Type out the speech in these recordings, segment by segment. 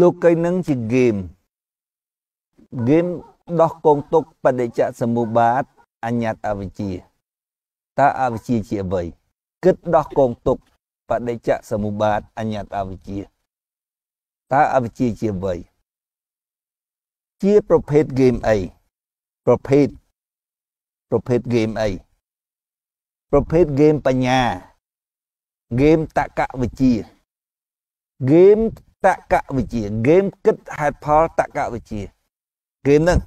លោកីនឹងជាហ្គេមហ្គេមដោះកងទុក បដិច្ចសមុបាទអញ្ញត្តអវិជ្ជាតើអវិជ្ជាជាអ្វីគិតដោះកងទុកបដិច្ចសមុបាទអញ្ញត្តអវិជ្ជាតើអវិជ្ជាជាអ្វីជាប្រភេទហ្គេមអីប្រភេទប្រភេទហ្គេមអីប្រភេទហ្គេមបញ្ញាហ្គេមតកវិជាហ្គេមតកវិជាហ្គេមគិតហេតុផលតកវិជាហ្គេមហ្នឹង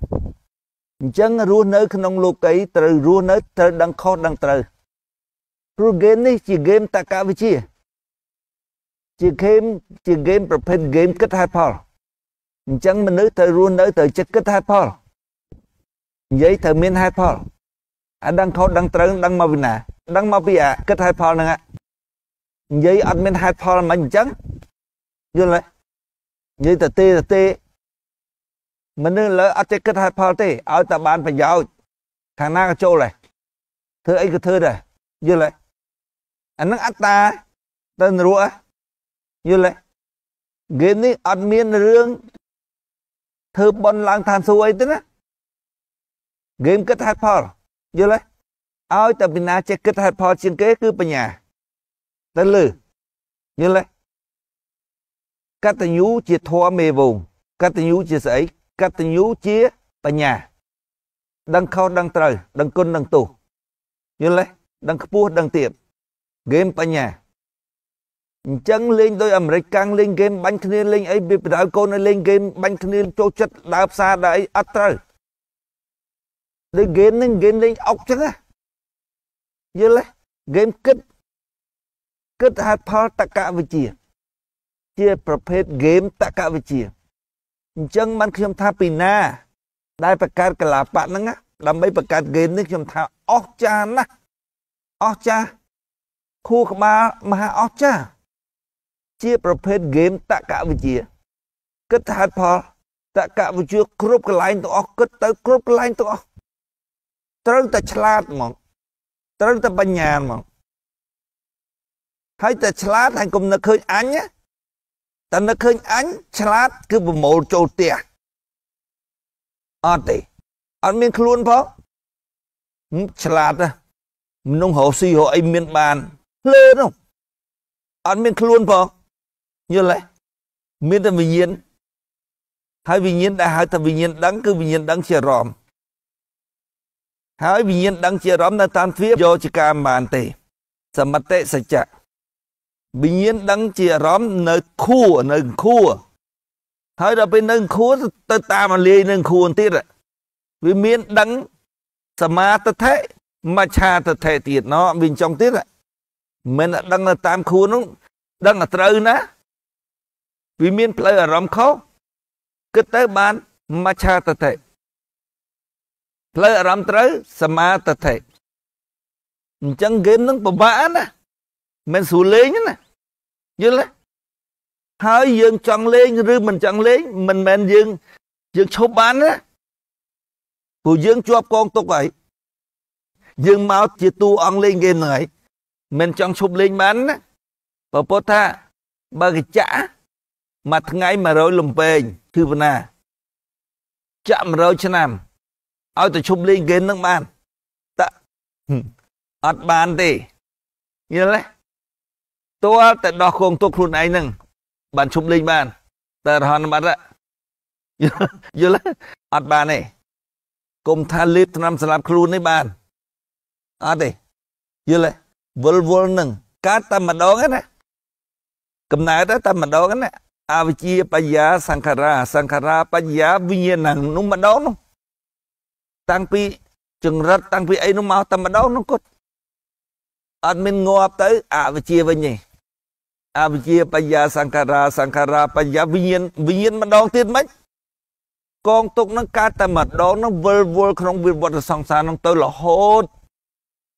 អញ្ចឹងរស់នៅក្នុងលោកីត្រូវរស់នៅត្រូវដឹងខុសដឹងត្រូវព្រោះហ្គេមនេះជាហ្គេមតកវិជាជាហ្គេមជាហ្គេមប្រភេទហ្គេមគិតហេតុផលអញ្ចឹងមនុស្សត្រូវរស់នៅត្រូវចិត្តគិតហេតុផលនិយាយត្រូវមានហេតុផលអាដឹងខុសដឹងត្រូវដឹងមកពីណាដឹងមកពីអាគិតហេតុផលហ្នឹងនិយាយអត់មានហេតុផលមិនអញ្ចឹងយល់ទេនិយាយតែទេទេមនុស្សឥឡូវអត់ចេះគិតហេតុផលទេឲ្យតែបានប្រយោជន៍ខាងណាក៏ចូលដែរធ្វើអីក៏ធ្វើដែរយល់ទេអានឹងអត្តាទៅនរោយល់ទេហ្គេមនេះអត់មានរឿងធ្វើបន់ឡើងឋានសួគ៌អីទេណាហ្គេមគិតហេតុផលយល់ទេឲ្យតែពីណាចេះគិតហេតុផលជាងគេគឺបញ្ញាទៅលើយល់ទេកតញ្ញូជាធម៌មេវងកតញ្ញូជាស្អីកតញ្ញូជាបញ្ញា ដឹងខុសដឹងត្រូវដឹងគុណដឹងទោសយល់ទេដឹងខ្ពស់ដឹងទាបហ្គេមបញ្ញាអញ្ចឹងលេងដោយអាមេរិកកាំងលេងហ្គេមបាញ់គ្នាលេងអីវាបដៅកូនឲ្យលេងហ្គេមបាញ់គ្នាចូលចិត្តដើរផ្សារដើរអីអត់ត្រូវដូចហ្គេមហ្នឹងហ្គេមលេងអុកចឹងណាយល់ទេហ្គេមគិតគិតហេតុផលតកវិជ្ជាជាប្រភេទហ្គេមតកវិជ្ជាអញ្ចឹងបានខ្ញុំថាពីណា ដែលបង្កើតកលាបៈហ្នឹងដើម្បីបង្កើតហ្គេមនេះខ្ញុំថាអស្ចារ្យណាស់អស្ចារ្យខួរក្បាលមហាអស្ចារ្យជាប្រភេទហ្គេមតកវិជ្ជាគិតហេតុផលតកវិជ្ជា គ្រប់កន្លែងទាំងអស់គិតទៅគ្រប់កន្លែងទាំងអស់ត្រូវតែឆ្លាតហ្មងត្រូវតែបញ្ញាហ្មងហើយតែឆ្លាតហើយកុំនឹកឃើញអញណាតែនឹកឃើញអញឆ្លាត គឺប្រមូលចូលផ្ទះអត់ទេអត់មានខ្លួនផងឆ្លាតណាមនុស្សរស់ស៊ីរស់អីមានបានភ្លើនោះអត់មានខ្លួនផងយល់ទេមានតែវិញ្ញាណហើយវិញ្ញាណដែលហៅថាវិញ្ញាណដឹង គឺវិញ្ញាណដឹងជាអារម្មណ៍ហើយវិញ្ញាណដឹងជាអារម្មណ៍នៅតាមទ្វាយកជាការមិនបានទេ សមតិសច្ចៈវិញ្ញាណដឹងជាអារម្មណ៍នៅ ខួរនៅខួរហើយដល់ពេលនៅខួរទៅតាមអាលាយនៅខួរទៀតវាមានដឹងសមាទិដ្ឋិមច្ឆាទិដ្ឋិទៀតណោះវាចង់ទៀតមិនដឹងទៅតាមខួរនោះដឹងតែត្រូវណាវាមាន ផ្លូវអារម្មណ៍ខុសគិតទៅបានមច្ឆាទិដ្ឋិផ្លូវអារម្មណ៍ត្រូវសមាទិដ្ឋិអញ្ចឹងគេនឹងពិបាកណាមិនស្រួលលេងណាយល់ទេហើយយើងចង់លេងឬមិនចង់លេងមិនមែនយើងយើងឈប់បានណាព្រោះយើងជាប់កងទុកហើយយើងមកជាតួអង្គលេងហ្គេមហ្នឹងហើយមិនចង់ឈប់លេងបានណាបើពុទ្ធថាបើកចាក់មួយថ្ងៃ100លំពេងគឺប៉ុណាចាក់100ឆ្នាំឲ្យទៅឈប់លេងហ្គេមហ្នឹងបានតអត់បានទេយល់ទេទាល់តែដោះគងទុកខ្លួនឯងហ្នឹងបានឈប់លេងបានតែរហ័នបាត់យល់អត់បានទេកុំថាលេបឆ្នាំសម្រាប់ខ្លួននេះបានអត់ទេយល់ទេវល់វល់នឹងកើតតែម្ដងណា កំណើតតែម្ដងណាអវិជ្ជាបញ្ញាសង្ខារាសង្ខារាបញ្ញាវិញ្ញាណនោះម្ដងនោះតាំងពី ចង្រិតតាំងពីអីនោះមកតែម្ដងនោះគាត់អត់មានងាប់ទៅអវិជ្ជាវិញទេអវិជ្ជាបញ្ញាសង្ខារាសង្ខារាបញ្ញាវិញ្ញាណវិញ្ញាណម្ដងទៀតមិនកងទុកនឹងកើតតែម្ដងនឹងវិលវល់ក្នុងវិវត្តសង្សារនឹងទៅរហូត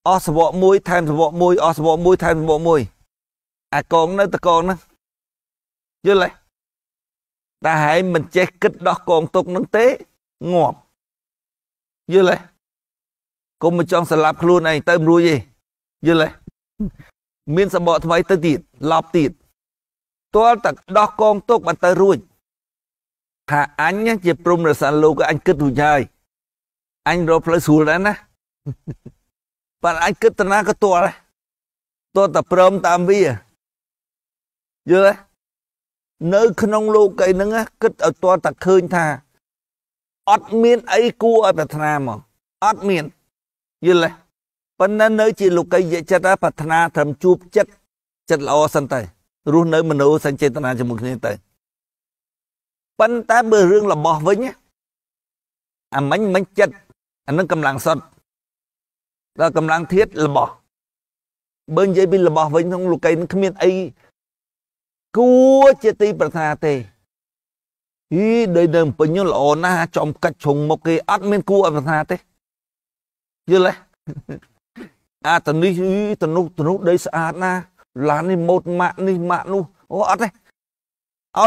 អស់សវៈមួយ ថែមសវៈមួយអស់សវៈមួយថែមសវៈមួយ អាកងនៅតកងហ្នឹងយល់ទេតែហែងមិនចេះគិតដោះកងទុកនឹងទេងាប់យល់ទេកុំមកចង់ស្លាប់ខ្លួនឯងទៅមិនរួចទេយល់ទេមានសម្បកថ្មីទៅទៀតឡប់ទៀតទាល់តែដោះកងទុកបានទៅរួច ថាអញជាព្រំរសាលោកអញគិតរួចហើយអញរកផ្លូវស្រួលដែរណាបើអញគិតទៅណាក៏ទាល់ទាល់តែព្រមតាមវាយល់នៅ ក្នុងលោកីហ្នឹងគិតឲ្យទាល់តែឃើញថាអត់មានអីគួរឲ្យប្រាថ្នាមកអត់មានយល់ទេប៉ុន្តែនៅជាលោកីយចិត្តប្រាថ្នាត្រឹមជួបចិត្តចិត្តល្អសិនទៅរស់នៅ មនោសញ្ចេតនាជាមួយគ្នាទៅប៉ុន្តែបើរឿងរបស់វិញអាមិញមិញចិត្តអានឹងកម្លាំងសុទ្ធដល់កម្លាំងធាតរបស់បើនិយាយពីរបស់វិញក្នុងលោកីនឹងគ្មានអីគួរជាទីប្រាថ្នាទេអីដូចដើមពេញល្អណាស់ចំកាច់ជ្រុងមុខគេអត់មានគួរអប្រាថ្នាទេយល់ទេអាតនេះតនុតនុដីស្អាតណាឡាននេះម៉ូតម៉ាក់នេះម៉ាក់នោះអូអត់ទេឲ្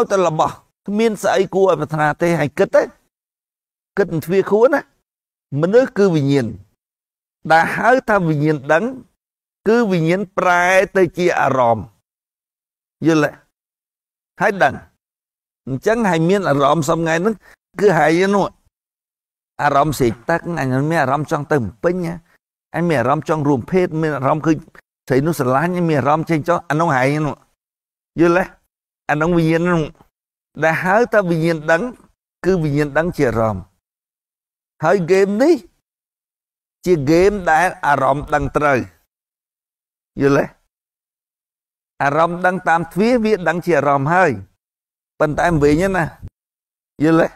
យតែរបស់គ្មាន ស្អីគួរឲ្យប្រាថ្នាទេហើយគិតទេគិតនឹងទ្វាខួនណាមនុស្សគឺវិញ្ញាណដែលហៅថាវិញ្ញាណដឹង គឺវិញ្ញាណប្រែទៅជាអារម្មណ៍យល់ទេហើយដឹងអញ្ចឹងហើយមានអារម្មណ៍សំងៃហ្នឹងគឺហើយនោះអារម្មណ៍សេកទឹកអញមានអារម្មណ៍ចង់ទៅពេញណាអញមានអារម្មណ៍ចង់រួមភេទមានអារម្មណ៍ឃើញស្រីនោះស្រឡាញ់មានអារម្មណ៍ចេញចោះអានោះហែងនោះយល់ទេអានោះវិញ្ញាណនោះដែលហៅថាវិញ្ញាណដឹង គឺវិញ្ញាណដឹងជាអារម្មណ៍ហើយ game នេះជា game ដែលអារម្មណ៍ដឹងត្រូវយល់ទេអារម្មណ៍ដឹងតាមទ្វាវាដឹងជាអារម្មណ៍ហើយប៉ុន្តែវិញណាយល់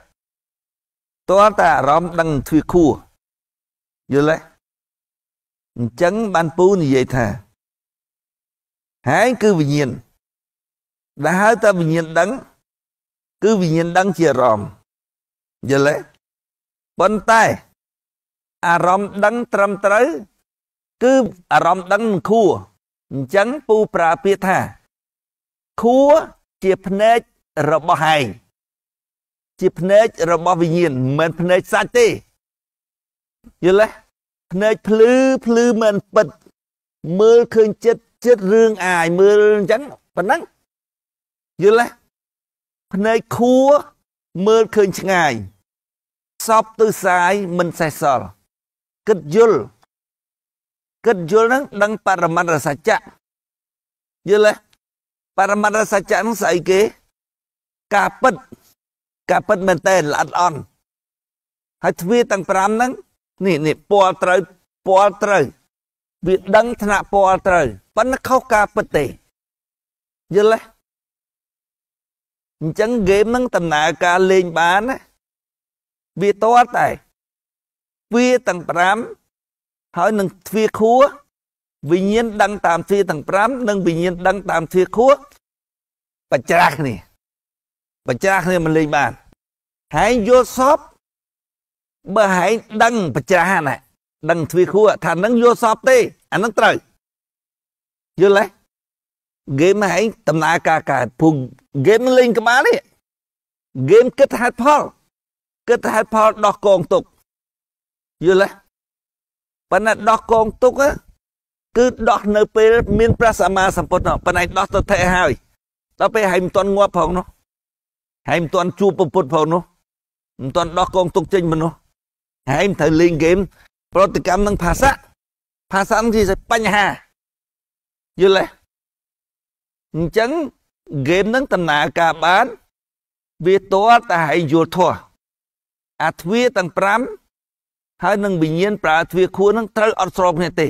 ទេតើតាអារម្មណ៍ដឹងទ្វាខួរយល់ទេអញ្ចឹងបានពូនិយាយថាហែងគឺវិញ្ញាណដែលហៅថាវិញ្ញាណដឹង គឺវិញ្ញាណដឹងជាអារម្មណ៍យល់ទេប៉ុន្តែ អារម្មណ៍ដឹងត្រឹមត្រូវ គឺអារម្មណ៍ដឹងមិនខួរអញ្ចឹងពូប្រើពាក្យថា ខួរជាភ្នែករបស់ហែងជាភ្នែករបស់វិញ្ញាណមិនមែនភ្នែកសាច់ទេយល់ទេភ្នែកភ្លឺភ្លឺមិនពិតមើលឃើញចិត្តចិត្តរឿងអាយមើលអញ្ចឹងប៉ុណ្ណឹងយល់ទេភ្នែកខួរមើលឃើញឆ្ងាយសពទៅសាយមិនសេះសល់គិតយល់គិតយល់ហ្នឹងដឹងបរមត្តសច្ចៈយល់ទេបរមត្តសច្ចៈហ្នឹងស្អីគេ ការពិតការពិតមែនតើល្អិតអន់ហើយទ្វាទាំង5ហ្នឹងនេះនេះពណ៌ត្រូវពណ៌ត្រូវ វាដឹងថ្នាក់ពណ៌ត្រូវប៉ុន្តែខុសការពិតទេយល់ទេអញ្ចឹងហ្គេមហ្នឹងដំណើរការលេងបានណាវាតតតែ វាទាំង5ហើយនឹងទ្វាខួរវិញ្ញាណដឹងតាមទ្វាទាំង5និងវិញ្ញាណដឹងតាមទ្វាខួរបច្ច្រាស់គ្នាបច្ច្រាស់គ្នាមិនលេងបានហើយយល់សពបើហែងដឹងប្រច្រាស់ណាដឹងទ្វាគួរថានឹងយល់សពទេអានឹងត្រូវយល់ទេហ្គេមហែងដំណើរការកើតពួកហ្គេមលេងក្បាលនេះហ្គេមគិតហេតុផលគិតហេតុផលដោះកងទុកយល់ទេប៉ុន្តែដោះកងទុកគឺដោះនៅពេលមានព្រះសម្មាសម្ពុទ្ធប៉ុន្តែដោះទៅថេហើយដល់ពេលហែងមិនទាន់ងាប់ផងនោះហែងមិនទាន់ជួបពុទ្ធផងនោះមិនទាន់ដោះកងទុកចេញមនុស្សហើយមិនត្រូវលេងហ្គេម ប្រតិកម្មនឹងភាសាភាសានឹងជាបញ្ហាយល់ទេអញ្ចឹងហ្គេមនឹងដំណើរការបាន វាតរតែឲ្យយល់ធោះអាទ្វាទាំង5ហើយនឹងវិញ្ញាណប្រើទ្វាខួរនឹងត្រូវអត់ស្របគ្នាទេ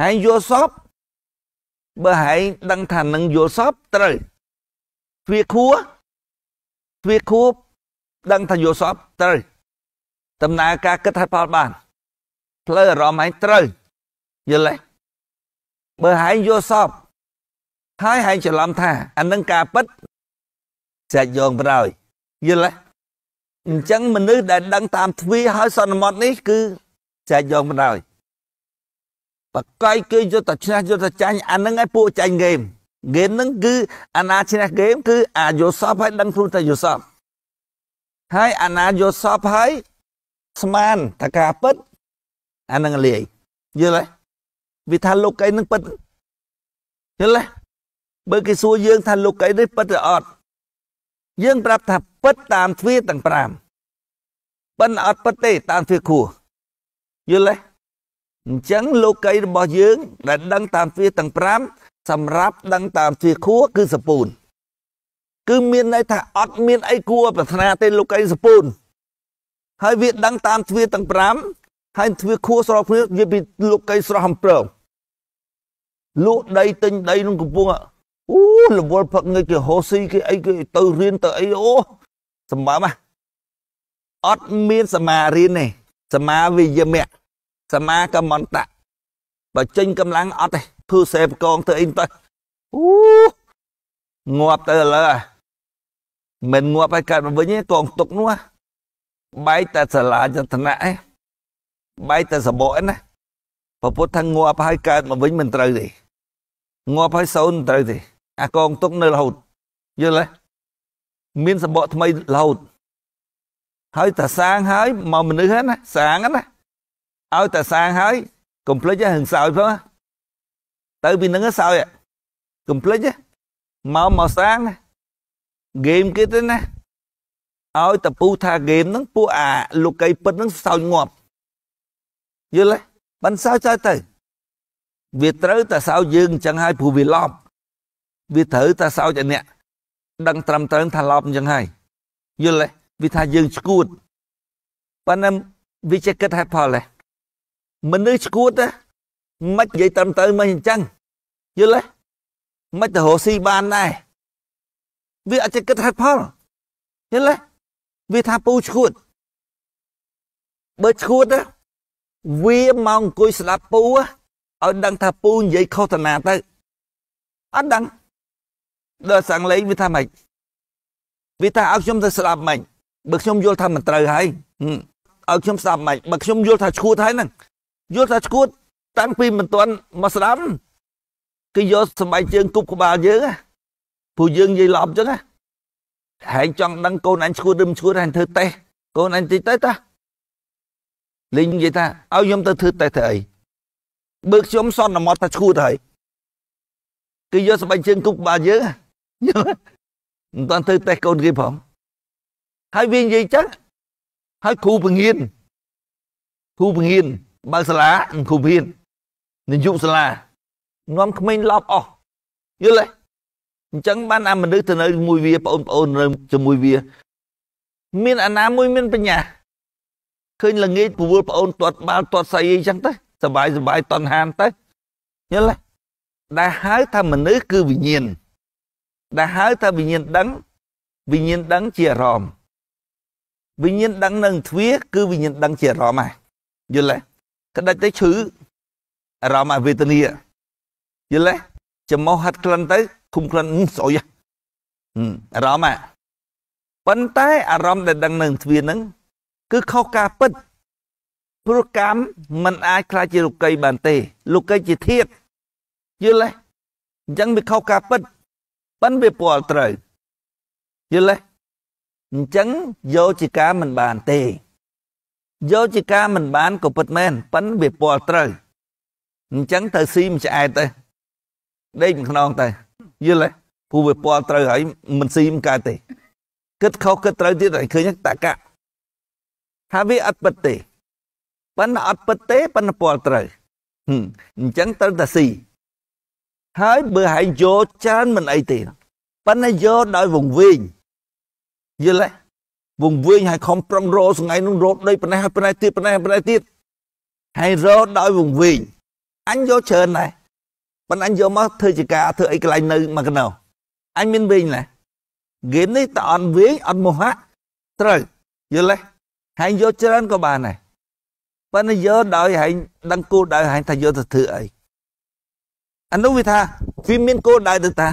ហើយយល់សពបើហើយដឹងថានឹងយល់សពត្រូវទ្វាខួរទ្វាខួរដឹងថាយល់សពត្រូវដំណើរការគិតហេតុផលបានផ្លូវអារម្មណ៍ឯងត្រូវយល់ទេបើហែងយល់សពហើយហែងច្រឡំថាអានឹងការពិតសាច់យងប្រយយល់ទេអញ្ចឹងមនុស្សដែល ដឹង តាមទ្វីហើយសន្មត់នេះ គឺសាច់យងប្រយបកាយគេយកតែឈ្នះយកតែចាញ់អានឹងឯពួកចាញ់ហ្គេមហ្គេមហ្នឹងគឺអាណាឈ្នះហ្គេម គឺអាយល់សពហើយដឹងខ្លួនតែយល់សពហើយអាណាយល់សពហើយស្មានថាការពិតអានឹងលាយយល់ទេវាថាលោកីនឹងពិតយល់ទេបើគេសួរយើងថាលោកីនេះពិតឬអត់យើង ប្រាប់ថាពិតតាមទ្វាទាំង5ប៉ុន្តែអត់ពិតទេតាមទ្វាខួរយល់ទេអញ្ចឹងលោកីរបស់យើង ដែល ដឹងតាមទ្វាទាំង5សម្រាប់ដឹងតាមទ្វាខួរគឺសពូន គឺមានន័យថាអត់មានអីគួរប្រាថ្នាទេលោកីសពូនហើយវាដឹងតាមទ្វារទាំង5ហើយទ្វារខួរស្របគ្នាវាពីលោកកៃស្រស់អំប្រងលក់ដីទិញដីក្នុងកំពង់អូលវល់ផឹកងើគេហូស៊ីគេអីគេទៅរៀនទៅអីអូសម្បើមអត់មានសមារៀនទេសមាវិយមៈសមាកមន្តៈបើចេញកម្លាំងអត់ទេធ្វើសេបកងទៅអីទៅអូងាប់ទៅឥឡូវមិនងាប់ហើយកើតមកវិញទេកងទុកនោះបែកតែសាលាយន្តនៈឯងបែកតែសបកឯណាព្រះពុទ្ធថាងាប់ហើយកើតមកវិញមិនត្រូវទេងាប់ហើយសូន្យមិនត្រូវទេអាកងទុកនៅរហូតយល់ទេមានសបកថ្មីរហូតហើយតែសាងហើយមកមនុស្សហ្នឹងណាសាងណាឲ្យតែសាងហើយកុំភ្លេចហឹងសោយផងទៅពីហ្នឹងសោយកុំភ្លេចមកមកសាងណាហ្គេមគេទៅណាឲ្យតពូថាហ្គេមហ្នឹងពួកអាលោកីពិតហ្នឹងសោចងាប់យល់ទេបានសោចសោចទៅ វាត្រូវតែសោចយើងអញ្ចឹងហើយព្រោះវាឡប់វាត្រូវតែសោចឲ្យអ្នក ដឹងត្រឹមត្រូវថាឡប់អញ្ចឹងហើយយល់ទេវាថាយើងឈួតប៉ុន្តែវាចេះគិតហេតុផលទេមនុស្សឈួតទេមិននិយាយត្រឹមត្រូវមិនអញ្ចឹងយល់ទេមិនទៅរស់ស៊ីបានដែរវាអាចគិតហេតុផលយល់ទេវាថាពូឈួតបើឈួតណាវាមកអង្គុយស្ដាប់ពូឲ្យដឹងថាពូនិយាយខុសតាណាទៅអត់ដឹងដល់សាំងលេងវាថាម៉េចវាថាឲ្យខ្ញុំទៅស្ដាប់ម៉េចបើខ្ញុំយល់ថាមិនត្រូវហើយឲ្យខ្ញុំស្ដាប់ម៉េចបើខ្ញុំយល់ថាឈួតហើយហ្នឹងយល់ថាឈួត តាំងពីមិនទាន់មកស្ដាប់គឺយកសម្បែកជើងគប់ក្បាលយើងព្រោះយើងនិយាយឡប់អញ្ចឹងណាហែងចង់ដឹង កូនអញឈួតឬមិនឈួតហែងធ្វើតេស្តកូនអញតិចទៅតាលេងនិយាយថាឲ្យខ្ញុំទៅធ្វើតេស្តធ្វើអីបើខ្ញុំសន្មតថាឈួតហើយគឺយកស្បែកជើងគប់បាល់យើងមិនតាន់ធ្វើតេស្តកូនគេផងហើយវានិយាយចឹងហើយគ្រូពងៀនគ្រូពងៀនបើកសាលាគ្រូពងៀននាយកសាលានាំក្មេងឡប់អស់យល់ទេអញ្ចឹងបានអាមនុស្សទៅនៅជាមួយវាបងប្អូននៅជាមួយវាមានអាណាមួយមាន បញ្ញាឃើញល្ងាចពវល់ប្អូនទាត់បាល់ទាត់ស្អីអីចឹងទៅសបាយសបាយតន់ហានទៅយល់ទេដែលហៅថាមនុស្សគឺវិញ្ញាណដែលហៅថាវិញ្ញាណដឹងវិញ្ញាណដឹងជាអារម្មណ៍វិញ្ញាណដឹងនឹងទ្វា គឺវិញ្ញាណដឹងជាអារម្មណ៍ហ៎យល់ទេក្តិចទៅឈឺអារម្មណ៍អវេទនាយល់ទេច្មោះហាត់ក្លិនទៅឃុំខ្លួនស្អុយអារម្មណ៍ប៉ុន្តែអារម្មណ៍ដែលដឹងនៅទ្វាហ្នឹងគឺខុសការពិតព្រោះកម្មมันអាចខ្លាចជាលោកីបានទេលោកីជាធាតយល់ទេអញ្ចឹងវាខុសការពិតប៉ិនវាពលត្រូវយល់ទេអញ្ចឹងយកជាការមិនបានទេយកជាការមិនបានក៏ពិតមែនប៉ិនវាពលត្រូវអញ្ចឹងទៅស៊ីមិនឆ្អែតទៅដេកក្នុងទៅយល់ទេព្រោះវាពណ៌ត្រូវហើយមិនស៊ីមិនកើតទេ គិតខុសគិតត្រូវទៀតហើយឃើញតកៈថាវាអត់ពិតទេប៉ិនអត់ពិតទេប៉ិនពណ៌ត្រូវអញ្ចឹងត្រូវតែស៊ីហើយបើហែងយកច្រើនមិនអីទេប៉ិនយកដោយវង្វេងយល់ទេវង្វេងហើយខំប្រឹងរកថ្ងៃនោះរកដូចប៉ណ្ណេះហើយប៉ណ្ណេះទៀតប៉ណ្ណេះប៉ណ្ណេះទៀតហើយរកដោយវង្វេងអញយកច្រើនដែរប៉ុន្តែអញយកមកធ្វើជាការធ្វើអីកន្លែងនៅមកកណោអញមានវិញណាហ្គេមនេះតើអត់វិញអត់មោហៈត្រូវយល់ទេហើយយកច្រើនក៏បានដែរប៉ុន្តែយកដោយហែងដឹងគោលដៅហែងថាយកទៅធ្វើអីអានោះវាថាវាមានគោលដៅទៅថា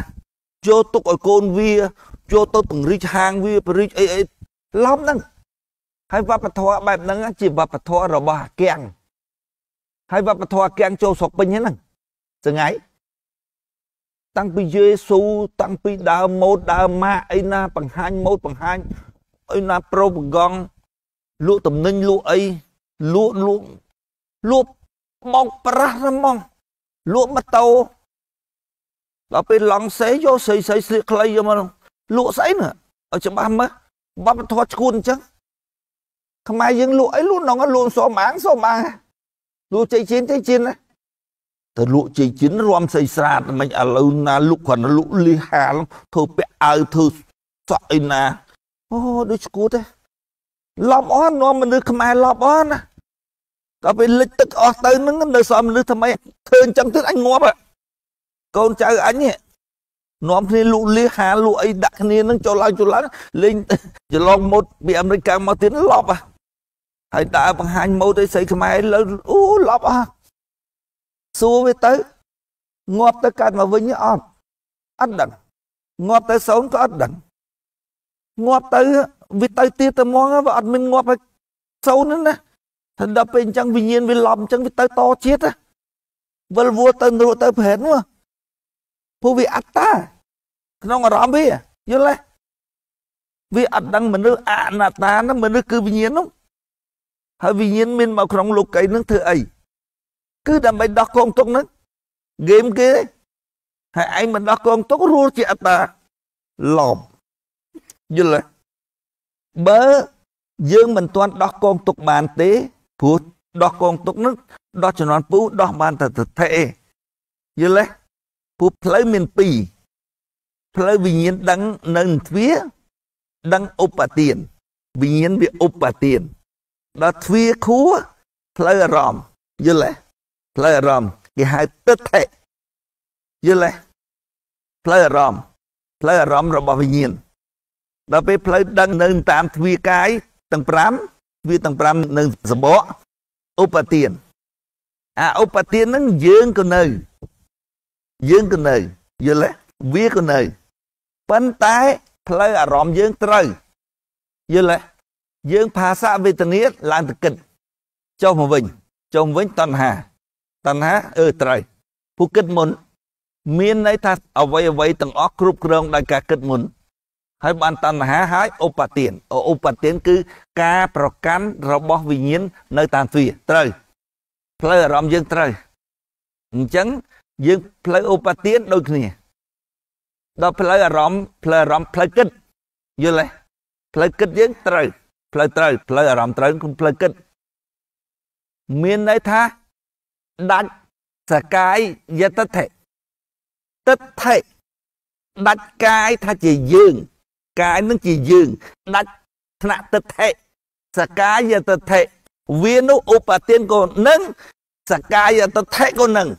យកទុកឲ្យកូនវាយកទៅពង្រីកហាងវាពង្រីកអីអីឡំហ្នឹងហើយវប្បធម៌បែបហ្នឹងជាវប្បធម៌របស់អាកាំងហើយវប្បធម៌អាកាំងចូលស្រុកពេញហ្នឹងថ្ងៃតាំងពីយេស៊ូតាំងពីដើមម៉ូតដើមម៉ាអីណាបង្ហាញម៉ូតបង្ហាញអីណាប្រូបង្កងលក់តំណែងលក់អីលក់លក់លក់បងប្រាស់ហ្មងលក់ម៉ូតូដល់ពេលឡង់សេយកស្រីស្រីស្លៀកខ្លីយកមកលក់ស្អីណាឲ្យច្បាស់មើលបបធរឈួនអញ្ចឹងខ្មែរយើងលក់អីលក់នងលក់សោមអាងសោមអាងលក់ចៃជៀនចៃជៀនណាទៅលក់ជ័យជិនរំសៃស្រាតមិនឥឡូវណាលក់គ្រាន់លក់លីហាលធ្វើពាក់អាវធ្វើសក់អីណាអូដូចស្គួតទេលប់អស់នាំមនុស្សខ្មែរលប់អស់ណាដល់ពេលលិចទឹកអស់ទៅនឹងនៅសល់មនុស្សថ្មីឃើញចឹងទៀតអញងាប់កូនចៅអញនេះនាំគ្នាលក់លីហាលក់អីដាក់គ្នានឹងចូលឡើងចូលឡើងលេងច្រឡងម៉ូដពីអាមេរិកមកទៀតលប់ហើយតើបង្ហាញម៉ូដអីស្រីខ្មែរលើអូលប់អស់សួរវាទៅងាប់ទៅកើតមកវិញអត់អត់ដឹងងាប់ទៅសូន្យក៏អត់ដឹងងាប់ទៅវាទៅទៀតទៅមកវាអត់មានងាប់ឲ្យសូន្យណាថាដល់ពេលអញ្ចឹងវិញ្ញាណវាឡំអញ្ចឹងវាទៅតជាតិវិលវល់ទៅនរកទៅប្រហែលនោះពួកវាអត្តាក្នុងអារម្មណ៍វាយល់ទេវាអត់ដឹងមនុស្សអនត្តាណាមនុស្សគឺវិញ្ញាណនោះហើយវិញ្ញាណមានមកក្នុង លោកីនឹងធ្វើអីគឺដើម្បីដោះកងទុកហ្នឹងហ្គេមគេហើយឯងមិនដោះកងទុករស់ជាអត្តាឡប់យល់ទេបើយើងមិនទាន់ដោះកងទុកបានទេព្រោះដោះកងទុកនឹងដោះជំនាន់ពូដោះបានតែតិថេយល់ទេព្រោះផ្លូវមានពីរផ្លូវវិញ្ញាណដឹងនៅទ្វាដឹងឧបទាន វិញ្ញាណវាឧបទានដល់ទ្វាខួរផ្លូវអារម្មណ៍យល់ទេផ្លូវអារម្មណ៍គេហៅទឹកថេយល់ទេផ្លូវអារម្មណ៍ផ្លូវអារម្មណ៍របស់វិញ្ញាណដល់ពេលផ្លូវដឹងនៅតាមទ្វាកាយទាំង5ទ្វាទាំង5នៅសបកឧបទាន អាឧបទានហ្នឹងយើងក៏នៅ យើងក៏នៅយល់ទេវាក៏នៅប៉ុន្តែផ្លូវអារម្មណ៍យើងត្រូវយល់ទេយើងភាសាវេទនាឡើងទៅគិតចុះមកវិញចុះវិញតណ្ហាតណ្ហាអឺត្រូវពួកគិតមុន មានន័យថាអ្វីអ្វីទាំងអស់គ្រប់គ្រងដោយការគិតមុនហើយបានតណ្ហាហើយឧបទានឧបទានគឺការប្រកាន់របស់វិញ្ញាណនៅតាមទ្វាត្រូវផ្លូវអារម្មណ៍យើងត្រូវអញ្ចឹងយើងផ្លូវឧបទានដូចគ្នាដល់ផ្លូវអារម្មណ៍ផ្លូវអារម្មណ៍ផ្លូវគិតយល់ទេផ្លូវគិតយើងត្រូវផ្លូវត្រូវផ្លូវអារម្មណ៍ត្រូវគឺផ្លូវគិត មានន័យថាដាច់សកាយយតិដ្ឋិតិដ្ឋិដាច់កាយថាជាយើង កាយនឹងជាយើងដាច់ថ្នាក់តិដ្ឋិសកាយតិដ្ឋិវានោះឧបទានក៏នឹងសកាយតិដ្ឋិក៏នឹង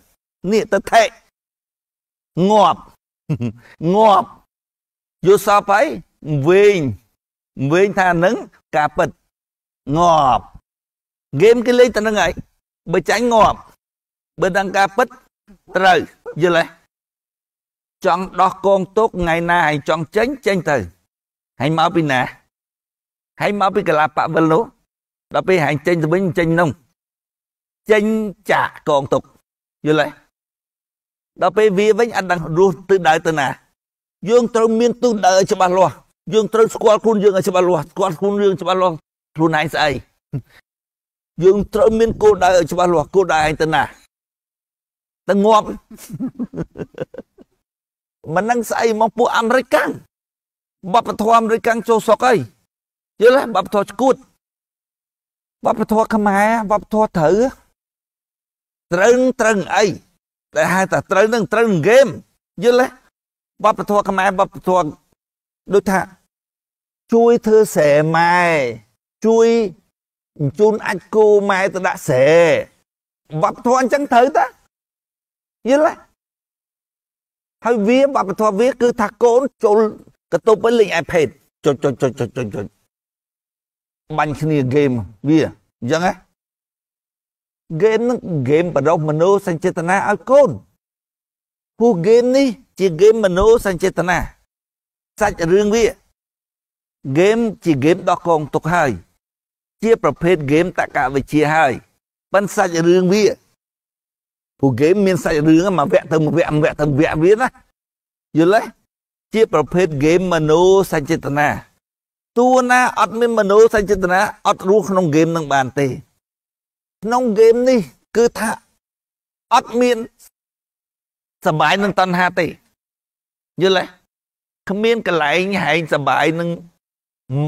នេះតិដ្ឋិងាប់ងាប់យល់សពហើយវិញវិញថានឹងការពិតងាប់ហ្គេមគេលេងតែនឹងហើយបើចាញ់ងាប់បើដឹងការពិតត្រូវយល់ទេចង់ដោះកងទុកថ្ងៃណាហើយចង់ចេញចេញទៅហើយមកពីណាហើយមកពីកលាបវិលនោះដល់ពេលហែងចេញទៅវិញចេញនោះចេញចាក់កងទុកយល់ទេដល់ពេលវាវិញអត់ដឹងរស់ទៅដើរទៅណា យើងត្រូវមានទិសដៅឲ្យច្បាស់លាស់យើងត្រូវស្គាល់ខ្លួនយើងឲ្យច្បាស់លាស់ស្គាល់ខ្លួនយើងច្បាស់លាស់ខ្លួនឯងស្អីយើងត្រូវមានគោលដៅឲ្យច្បាស់លាស់គោលដៅឯងទៅណាទៅងាប់មិននឹងស្អីមកពួកអាមេរិកកាំងបបធម៌អាមេរិកកាំងចូលសក់អីយល់ទេបបធម៌ឈួត បបធម៌ខ្មែរបបធម៌ត្រូវត្រូវត្រូវអីដែលហៅថាត្រូវនឹងត្រូវនឹងហ្គេមយល់ទេបបធម៌ខ្មែរបបធម៌ដូចថា ជួយធ្វើស្រែម៉ែជួយអញ្ជូនអាចគូម៉ែទៅដាក់ស្រែបបធម៌អញ្ចឹងត្រូវតាយល់ទេហើយវាវប្បធម៌វា គឺថាកូនចូលកតុបទៅលេង iPad ចុចចុចចុចចុចចុចចុចបាញ់គ្នាហ្គេមវាអញ្ចឹងហ៎ហ្គេមនឹងហ្គេមបដិមនោសញ្ចេតនាឲ្យកូនព្រោះហ្គេមនេះជាហ្គេមមនោសញ្ចេតនាសាច់រឿងវាហ្គេមជាហ្គេមដោះកងទុកហើយជាប្រភេទហ្គេមតកវិជាហើយប៉ិនសាច់រឿងវាពួកគេមានសាច់រឿងមកវគ្គទៅមួយវគ្គមួយវគ្គទៅវគ្គវាណាយល់ទេជាប្រភេទហ្គេមមនោសញ្ចេតនាតួណា អត់មានមនោសញ្ចេតនាអត់រស់ក្នុងហ្គេមនឹងបានទេក្នុងហ្គេមនេះ គឺថាអត់មានសបាយនឹងតណ្ហាទេយល់ទេគ្មានកន្លែងហែងសបាយនឹង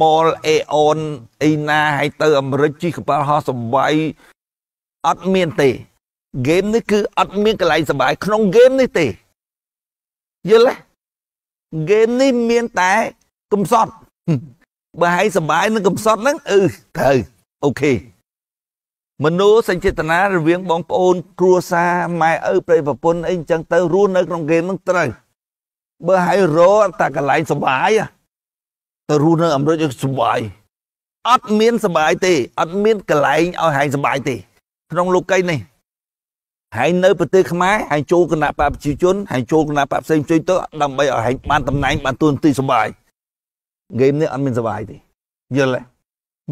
មលអេអូនអីណាហើយទៅអាមេរិកជិះកប៉ាល់ហោះសបាយអត់មានទេហ្គេមនេះគឺអត់មានកន្លែងសុបាយក្នុងហ្គេមនេះទេយល់ទេហ្គេមនេះមានតែកំសត់បើឲ្យសុបាយនឹងកំសត់ហ្នឹងអឺត្រូវអូខេមនោសញ្ចេតនារវាងបងប្អូនគ្រួសារម៉ែឪប្រិយប្រពន្ធអីអញ្ចឹងទៅរស់នៅ ក្នុងហ្គេមហ្នឹងត្រូវបើឲ្យរកតែកន្លែងសុបាយទៅរស់នៅអាមេរិកសុបាយអត់មានសុបាយទេអត់មានកន្លែងឲ្យហែងសុបាយទេក្នុងលោកីនេះហើយនៅប្រទេសខ្មែរហើយចូលគណៈបកប្រជាជនហើយចូលគណៈបកផ្សេងផ្សេងទៅដើម្បីឲ្យហែងបានតំណែងបានទួនាទីសុបាយហ្គេមនេះអត់មានសុបាយទេយល់ទេ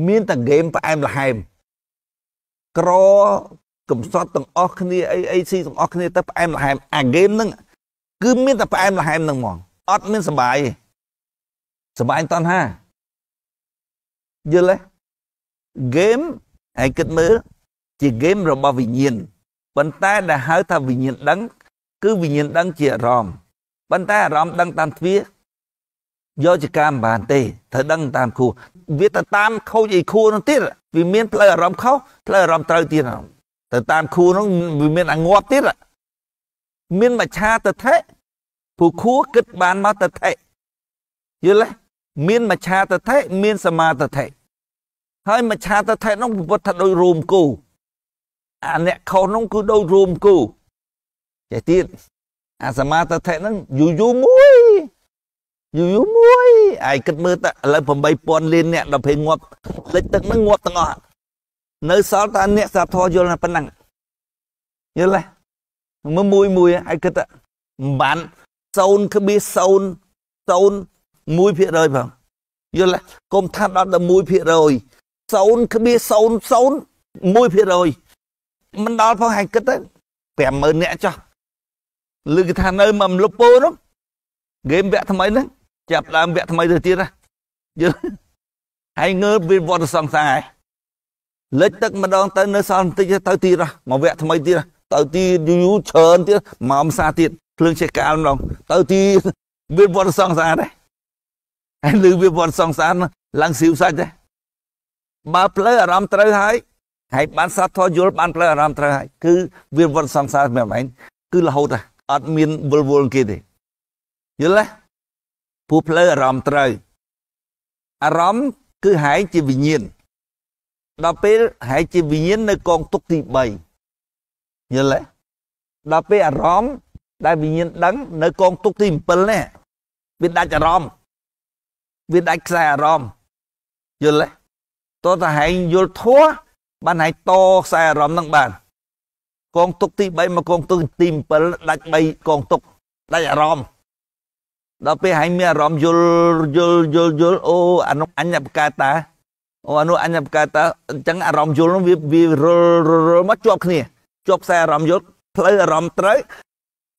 មានតែហ្គេមផ្អែមល្ហែមក្រកំសត់ទាំងអស់គ្នាអីអីស៊ីទាំងអស់គ្នាទៅផ្អែមល្ហែមអាហ្គេមហ្នឹងគឺមានតែផ្អែមល្ហែមហ្នឹងហ្មងអត់មានសុបាយទេសុបាយតណ្ហាយល់ទេហ្គេមហើយគិតមើលជាហ្គេមរបស់វិញ្ញាណប៉ុន្តែដែលហៅថាវិញ្ញាណដឹង គឺវិញ្ញាណដឹងជាអារម្មណ៍ប៉ុន្តែអារម្មណ៍ដឹងតាមទ្វាយកជាការមិនបានទេត្រូវដឹងតាមគូវាទៅតាមខូចអីគូនោះទៀតវាមានផ្លូវអារម្មណ៍ខុសផ្លូវអារម្មណ៍ត្រូវទៀតទៅតាមគូនោះវាមានអងាប់ទៀតមានមច្ឆាទិដ្ឋិពូខួរគិតបានមកទិដ្ឋិយល់ទេមានមច្ឆាទិដ្ឋិមានសមាទិដ្ឋិហើយមច្ឆាទិដ្ឋិនោះពុទ្ធថាដោយរោមគូអាអ្នកខុសនោះគឺដូចរួមគូចេះទៀតអាសមាទិដ្ឋិហ្នឹងយូរយូរមួយយូរយូរមួយឯងគិតមើលតើឥឡូវ8000លានអ្នកដល់ពេលងាប់លិចទឹកហ្នឹងងាប់ទាំងអស់នៅសល់តែអ្នកសាធរយល់ប៉ុណ្ណឹងយល់ទេមើលមួយមួយឯងគិតតែមិនបាន0.001%ផងយល់ទេកុំថាដល់11% 0.001%មិនដល់ផងហើយគិតទៅ50000នាក់ចោះលើគេថានៅមកលុបពោនោះហ្គេមវគ្គថ្មីហ្នឹងចាប់ដើមវគ្គថ្មីទៅទៀតណាយល់ហើយងើបវាវត្តសង្សារហើយលិចទឹកម្ដងទៅនៅសល់បន្តិចទៅទៀតមកវគ្គថ្មីទៀតទៅទីយូរច្រើនទៀតមកផ្សារទៀតភ្លើងជាកាលម្ដងទៅទីវាវត្តសង្សារដែរហើយលើវាវត្តសង្សារឡើងស៊ីវសាច់ដែរបើផ្លូវអារម្មណ៍ត្រូវហើយហើយបានសាធរយល់បានផ្លូវអារម្មណ៍ត្រូវហើយគឺវាវត្តសង្សារមិនមែនគឺរហូតអត់មានវល់វល់គេទេយល់ទេពូផ្លូវអារម្មណ៍ត្រូវអារម្មណ៍គឺហែងជាវិញ្ញាណដល់ពេលហែងជាវិញ្ញាណនៅកងទុកទី3យល់ទេដល់ពេលអារម្មណ៍ដែលវិញ្ញាណដឹង នៅកងទុកទី7នេះវាដាច់អារម្មណ៍វាដាច់ខ្សែអារម្មណ៍យល់ទេតោះតាហែងយល់ធัวបានហើយតខ្សែអារម្មណ៍នឹងបានកងទុកទី3មកកងទុកទី7ដាច់3កងទុកដាច់អារម្មណ៍ដល់ពេលហើយមានអារម្មណ៍យល់យល់យល់យល់អូអានោះអញ្ញបកាតាអូអានោះអញ្ញបកាតាអញ្ចឹងអារម្មណ៍យល់នោះវាវារលរលមកជាប់គ្នាជាប់ខ្សែអារម្មណ៍យល់ផ្លូវអារម្មណ៍ត្រូវ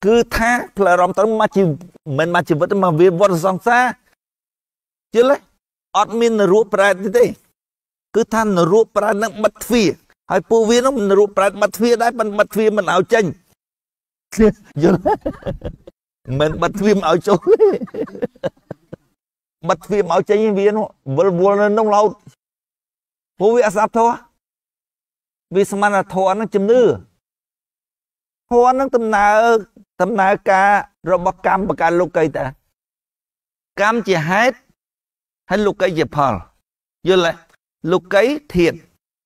គឺថាផ្លូវអារម្មណ៍ត្រូវមកជីមិនមកជីវិតមកវាវត្តសង្សារជិលអត់មានរូបប្រែទេទេគឺថានរោប្រាណនឹងបិទទ្វារហើយពូវានឹងនរោប្រាណបិទទ្វារដែរមិនបិទទ្វារមិនឲ្យចេញយល់មិនបិទទ្វារមិនឲ្យចូលទេបិទទ្វារមកចេញវានោះវល់វល់នៅក្នុងឡោតព្រោះវាអស្ចារ្យធោះវាស្មានធរនឹងជំនឿធរនឹងដំណើរដំណើរការរបស់កម្មបកាលោកីតាកម្មជាហេតុហើយលោកីជាផលយល់ទេលោកីធាត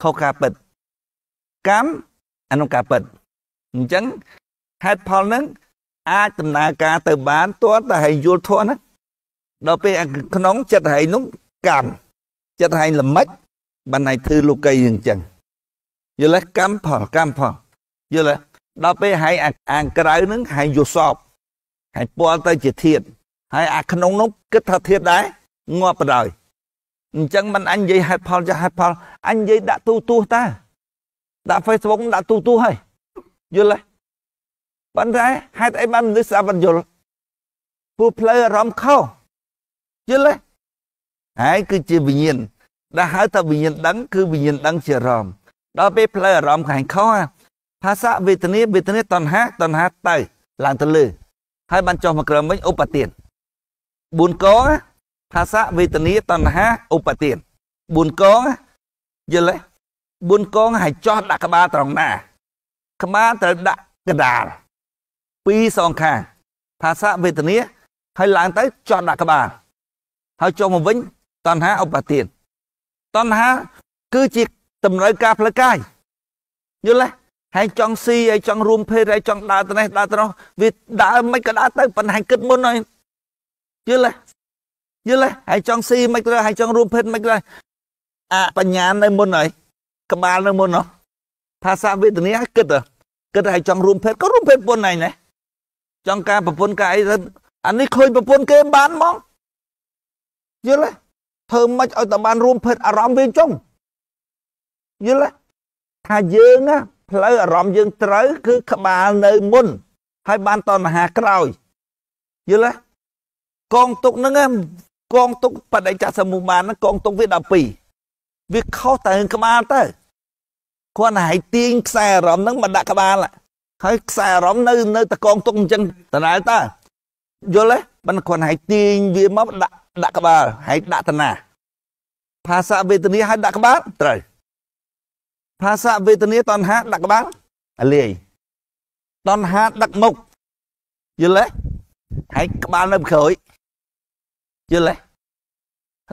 ខុសការពិតកម្មអនុការពិតអញ្ចឹងហេតុផលហ្នឹងអាចដំណើរការទៅបានទាល់តែឲ្យយល់ធន់ណាដល់ពេលក្នុងចិត្តហែងនោះកម្មចិត្តហែងល្មិចបានឲ្យធ្វើលោកីអញ្ចឹងយល់ទេកម្មផលកម្មផលយល់ទេដល់ពេលហែងអាងក្រៅហ្នឹងហែងយល់សពហែងពាល់ទៅជាធាតហើយអាក្នុងនោះគិតថាធាតដែរងាប់បដ ாய் អញ្ចឹងមិនអញនិយាយហេតុផលចាស់ហេតុផលអញនិយាយដាក់ទូទូតាដាក់ Facebook ដាក់ទូទូហើយយល់ទេប៉ុន្តែហេតុអីបានមនុស្សស្ដាប់មិនយល់ពូផ្លូវអារម្មណ៍ខុសយល់ទេហើយគឺជាវិញ្ញាណដែលហៅថាវិញ្ញាណដឹងគឺវិញ្ញាណដឹងជាអារម្មណ៍ដល់ពេលផ្លូវអារម្មណ៍ខាងខុសភាសាវេទនាវេទនាតណ្ហាតណ្ហាទៅឡើងទៅលើ ហើយបានចុះមកក្រោមវិញឧបទាន4កណាភាសៈវេទនាតណ្ហាឧបទាន4កងយល់ទេ4កងហើយចោះដាក់ក្បាលត្រង់ណាក្បាលត្រូវដាក់កដាលពីរសងខាងភាសៈវេទនា ហើយឡើងទៅចោះដាក់ក្បាលហើយចុះមកវិញតណ្ហាឧបទានតណ្ហាគឺជាតម្រូវការផ្លូវកាយយល់ទេហើយចង់ស៊ីហើយចង់រួមភេទហើយចង់ដើរទៅនេះដើរទៅនោះវាដើរមិនក៏ដើរទៅប៉ុន្តែគិតមុនហើយយល់ទេយល់ទេហើយចង់ស៊ីមិនក៏ហើយចង់រួមភេទមិនក៏អាបញ្ញានៅមុនហើយក្បាលនៅមុននោះភាសាវេទនាគិតគិតឲ្យចង់រួមភេទក៏រួមភេទប៉ុណ្ណឹងដែរចង់ការប្រពន្ធការអីទៅអានេះឃើញប្រពន្ធគេបានហ្មងយល់ទេធ្វើម៉េចឲ្យតបានរួមភេទអារម្មណ៍វាចុងយល់ទេថាយើងណាផ្លូវអារម្មណ៍យើងត្រូវ គឺក្បាលនៅមុន ហើយបានតណ្ហាក្រោយយល់ទេកងទុកហ្នឹងកងទុកបដិចសមុមានហ្នឹងកងទុកវា12វាខុសតែនឹងក្បាលទៅគាត់ណាយទាញខ្សែអារម្មណ៍ហ្នឹងមកដាក់ក្បាលហើយខ្សែអារម្មណ៍នៅនៅតែកងទុកអញ្ចឹងតណែតើយល់ទេមិនគាត់ណាយទាញវាមកដាក់ដាក់ក្បាលហើយដាក់តណាភាសាវេទនាហើយដាក់ក្បាលត្រូវភាសាវេទនាតណ្ហាដាក់ក្បាលអលាយតណ្ហាដាក់មុខយល់ទេហើយក្បាលនៅក្រោយយល់ទេ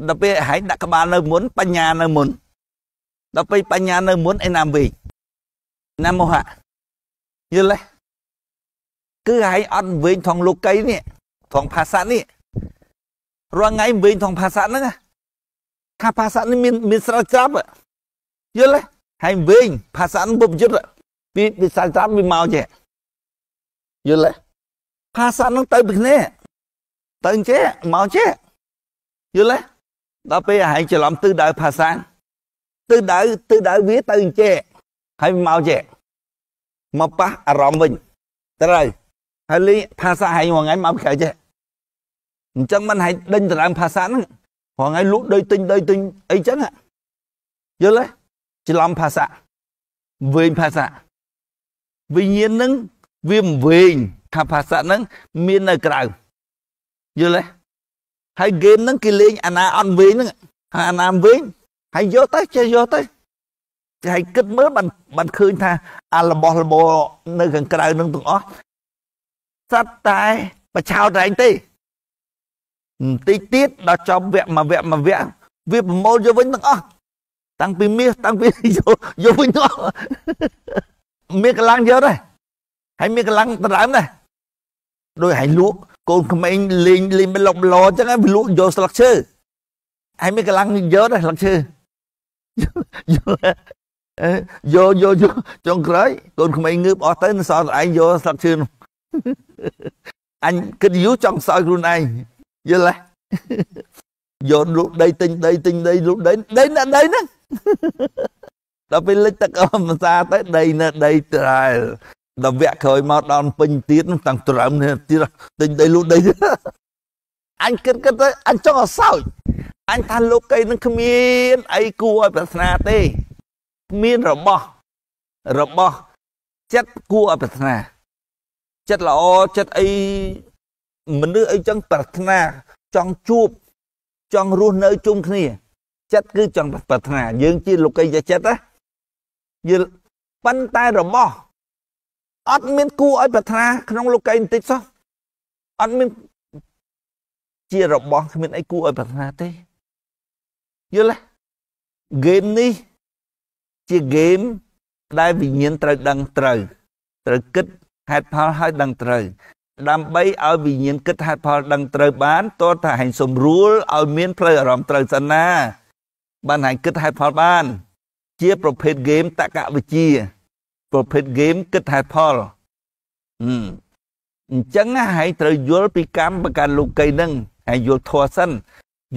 ដល់ពេលហែងដាក់ក្បាលនៅមុន បញ្ញានៅមុនដល់ពេលបញ្ញានៅមុនឯណាមវិញណាមោហៈយល់ទេគឺហែងអត់វិញថងលោកីនេះថងភាសានេះរាល់ថ្ងៃវិញថងភាសាហ្នឹងថាភាសានេះមានមានស្រោចច្រាប់យល់ទេហើយវិញភាសានឹងពុបយុទ្ធពីពីស្រោចច្រាប់វាមកចេះយល់ទេភាសានឹងទៅពីគ្នាទៅចេះមកចេះយល់ទេដល់ពេលអាហែងច្រឡំទិសដៅផាសានទិសដៅទិសដៅវាទៅអញ្ចេហើយមកចេមកប៉ះអារម្មណ៍វិញត្រូវហើយលេងផាសាហែងមួយថ្ងៃមកក្រៅចេអញ្ចឹងមិនហែងដេញដណ្ដើមផាសាហ្នឹងព្រោះថ្ងៃលក់ដោយទិញដោយទិញអីចឹងយល់ទេច្រឡំផាសាវែងផាសាវិញ្ញាណហ្នឹងវាមិនវែងថាផាសាហ្នឹងមាននៅក្រៅយល់ទេហើយហ្គេមហ្នឹងគេលេងអាណាអត់វិញហ្នឹងអាណាវិញហើយយកទៅចេះយកទៅគេឲ្យគិតមើលបានបានឃើញថាអារបស់របរនៅខាងក្រៅនឹងទាំងអស់សត្វតែប្រឆោតរែងទេបន្តិចទៀតដល់ចប់វគ្គមួយវគ្គមួយវគ្គវាប្រមូលយកវិញទាំងអស់តាំងពីមាសតាំងពីយកយកវិញទាំងអស់មានកម្លាំងយកដែរហើយមានកម្លាំងដដើមដែរដោយឲ្យលក់កូនក្មេងលេងលេងមិនលបលអញ្ចឹងវាលក់យកស្លឹកឈើឯងមានកម្លាំងយកដែរស្លឹកឈើយកយកយកចុងក្រោយកូនក្មេងងើបអស់ទៅនឹងសល់ឯងយកស្លឹកឈើនោះអញគិតយូរចង់សើចខ្លួនឯងយល់ទេយកលុបដីទិញដីទិញដីលុបដីដីណាដីហ្នឹងដល់ពេលលិចទឹកអមសាទៅដីណាដីត្រែលដល់វគ្គក្រោយមកដល់ពេញទៀតតាំងត្រឹមនេះទៀតទិញដីលូដីអញគិតគិតទៅអញចង់អសោចអញថាលោកីនឹងគ្មានអីគួរឲ្យប្រាថ្នាទេគ្មានរបស់របស់ចិត្តគួរឲ្យប្រាថ្នា ចិត្តល្អចិត្តអីមនុស្សអីចឹងប្រាថ្នាចង់ជួបចង់រស់នៅជុំគ្នា ចិត្តគឺចង់ប្រាថ្នាយើងជាលោកីយចិត្តណាយើងប៉ុន្តែរបស់អត់មានគួរឲ្យប្រាថ្នាក្នុងលោកីបន្តិចសោះអត់មានជារបស់គ្មានអីគួរឲ្យប្រាថ្នាទេយល់ទេហ្គេមនេះជាហ្គេមដែលវិញ្ញាណត្រូវដឹងត្រូវត្រូវគិតហេតុផលឲ្យដឹងត្រូវ ដើម្បីឲ្យវិញ្ញាណគិតហេតុផលដឹងត្រូវបានតើថាហែងសម្រួលឲ្យមានផ្លូវអារម្មណ៍ត្រូវសិនណាបានហែងគិតហេតុផលបាន ជាប្រភេទហ្គេមតកវិជា profit game គិតហេតុផលអញ្ចឹងហើយត្រូវយល់ពីកម្មប្រកាន់លោកីនឹងហើយយល់ធัวសិន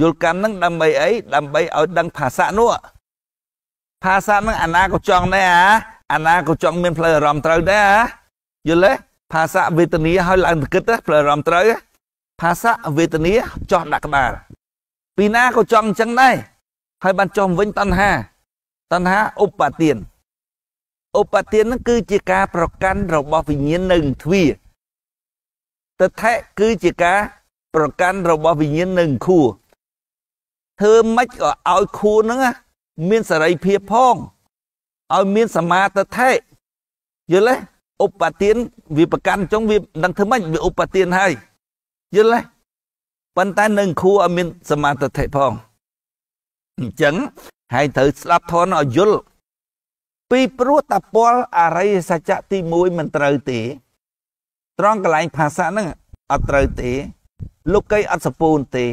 យល់កម្មនឹងដើម្បីអីដើម្បីឲ្យដឹងភាសានោះភាសានឹងអាណាក៏ចង់ដែរអាអាណាក៏ចង់មានផ្លូវអារម្មណ៍ត្រូវដែរអាយល់ទេភាសាវេទនាឲ្យឡើងទៅគិតផ្លូវអារម្មណ៍ត្រូវភាសាវេទនាចោះដាក់ក្បាលពីណាក៏ចង់អញ្ចឹងដែរហើយបានចោះវិញតណ្ហាតណ្ហាឧបទានឧបទាននឹងគឺជាការ ប្រកាន់របស់វិញ្ញាណនៅទ្វាតថៈគឺជាការប្រកាន់របស់វិញ្ញាណនៅខួរធ្វើម៉េចក៏ឲ្យខួរហ្នឹងមានសេរីភាពផងឲ្យមានសមាទិដ្ឋិយល់ទេឧបទានវាប្រកាន់ចុងវាដឹងធ្វើម៉េចវាឧបទានហើយយល់ទេប៉ុន្តែនៅខួរឲ្យមានសមាទិដ្ឋិផងអញ្ចឹងហើយត្រូវស្ដាប់ធនឲ្យយល់ពីព្រោះតាពលអរិយសច្ចៈទី1មិនត្រូវទេ ត្រង់កន្លែងភាសាហ្នឹងអត់ត្រូវទេ លោកីអត់សពូនទេ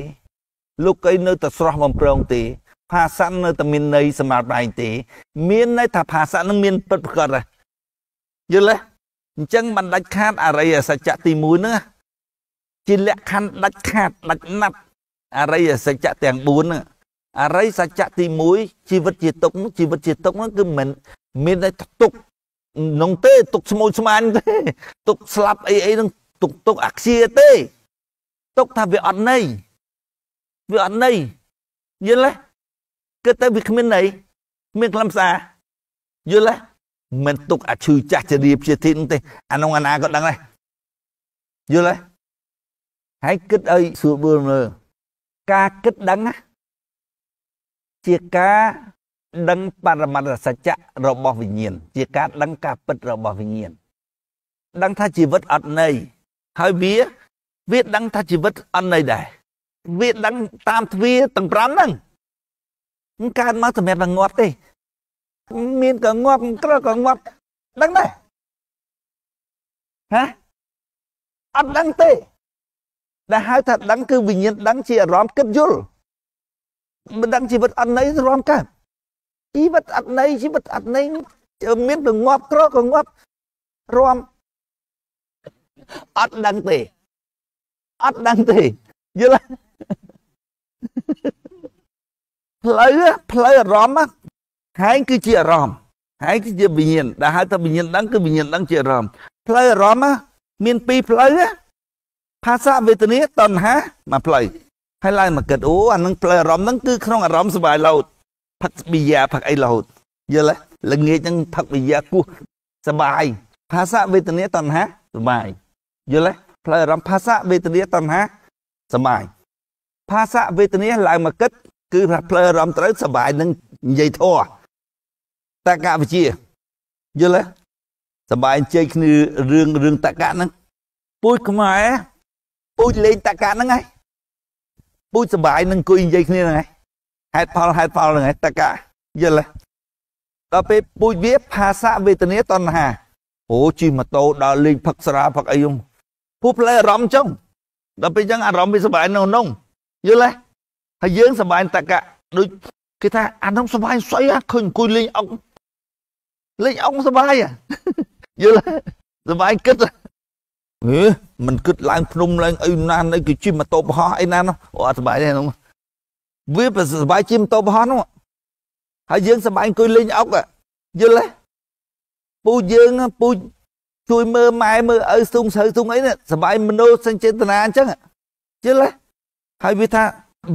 លោកីនៅតែស្រស់បំប្រងទេភាសានៅតែមានន័យសម្រាប់ឯងទេ មានន័យថាភាសាហ្នឹងមានពិតប្រកបដែរយល់ទេអញ្ចឹងបានដាច់ខាតអរិយសច្ចៈទី1ហ្នឹងជាលក្ខខណ្ឌដាច់ខាតដាច់ណាត់អរិយសច្ចៈទាំង4ហ្នឹងអរិយសច្ចៈទី1ជីវិតជាទុកជីវិតជាទុកនោះគឺមិនមានតែទុកនឹងទេទុកស្មូចស្មានទេ ទុកស្លាប់អីអីនឹងទុកទុកអាខ្ជាទេ ទុកថាវាអត់ន័យវាអត់ន័យយល់ទេគិតទៅវាគ្មានន័យគ្មានខ្លឹមសារយល់ទេមិនទុកអាឈឺចាស់ជារៀបជាទីនោះទេអានោះអាណាក៏ដឹងដែរយល់ទេហើយគិតឲ្យស្រួលមើលការគិតដឹងណាជាការដឹងបរមត្តសច្ចៈរបស់វិញ្ញាណជាការដឹងការពិតរបស់វិញ្ញាណដឹងថាជីវិតអត់ន័យហើយវាវាដឹងថាជីវិតអត់ន័យដែរវាដឹងតាមទ្វាទាំង5ហ្នឹងមិនកើតមកសម្រាប់តែងាប់ទេមានក៏ងាប់ក្រក៏ងាប់ដឹងដែរហ៎អត់ដឹងទេដែលហៅថាដឹង គឺវិញ្ញាណដឹងជាអារម្មណ៍គិតយល់មិនដឹងជីវិតអត់ន័យរំកើតជីវិតអត់ន័យជីវិតអត់ន័យមានប្រងាប់ក្រក៏ងាប់រាំអត់ដឹងទេអត់ដឹងទេយល់ផ្លូវផ្លូវអារម្មណ៍ហែងគឺជាអារម្មណ៍ហែងគឺជាវិញ្ញាណដែលហៅថាវិញ្ញាណដឹងគឺវិញ្ញាណដឹងជាអារម្មណ៍ផ្លូវអារម្មណ៍មានពីរផ្លូវភាសាវេទនាតណ្ហាមួយផ្លូវហើយឡើងមកគិតអូអានឹងផ្លូវអារម្មណ៍ហ្នឹងគឺក្នុងអារម្មណ៍សុបាយលោតផឹកប៊ីយ៉ាផឹកអីរហូតយល់ទេល្ងាចហ្នឹងផឹកប៊ីយ៉ាគោះសបាយភាសាវេទនាតណ្ហាសបាយយល់ទេផ្លូវអារម្មណ៍ភាសាវេទនាតណ្ហាសបាយភាសាវេទនាឡើងមកគិតគឺផ្លូវអារម្មណ៍ត្រូវសបាយនឹងនិយាយធေါ်តកវិជាយល់ទេសបាយជែកគ្នារឿងរឿងតកៈហ្នឹងពូជខ្មែរពូជលេងតកៈហ្នឹងឯងពូជសបាយនឹងអង្គុយនិយាយគ្នាហ្នឹងឯងហេតុផលហេតុផលហ្នឹងឯងតកាយល់ទេដល់ពេលពូជវាភាសាវេទនាតណ្ហាអូជិះម៉ូតូដល់លេងផឹកស្រាផឹកអីហ្នឹងពូផ្លែអារម្មណ៍ចឹងដល់ពេលចឹងអារម្មណ៍វាសុបាយនៅក្នុងយល់ទេហើយយើងសុបាយតកៈដូចគេថា អានោះសុបាយស្អីឃើញអង្គុយលេងអង្គលេងអង្គសុបាយយល់ទេសុបាយគិតហឺមិនគិតឡើងភ្នំឡើងអីណានអីគេជិះម៉ូតូបោះអីណានោះអូអត់សុបាយទេហ្នឹងវាប្រសបាយជាម៉ូតូបោះនោះហើយយើងសបាយអង្គុយលេងអុកយល់ទេពូយើងពូជួយមើលម៉ែមើលឪស៊ុងស្រូវស៊ុងអីសបាយមនោសញ្ចេតនាអញ្ចឹងយល់ទេហើយវាថា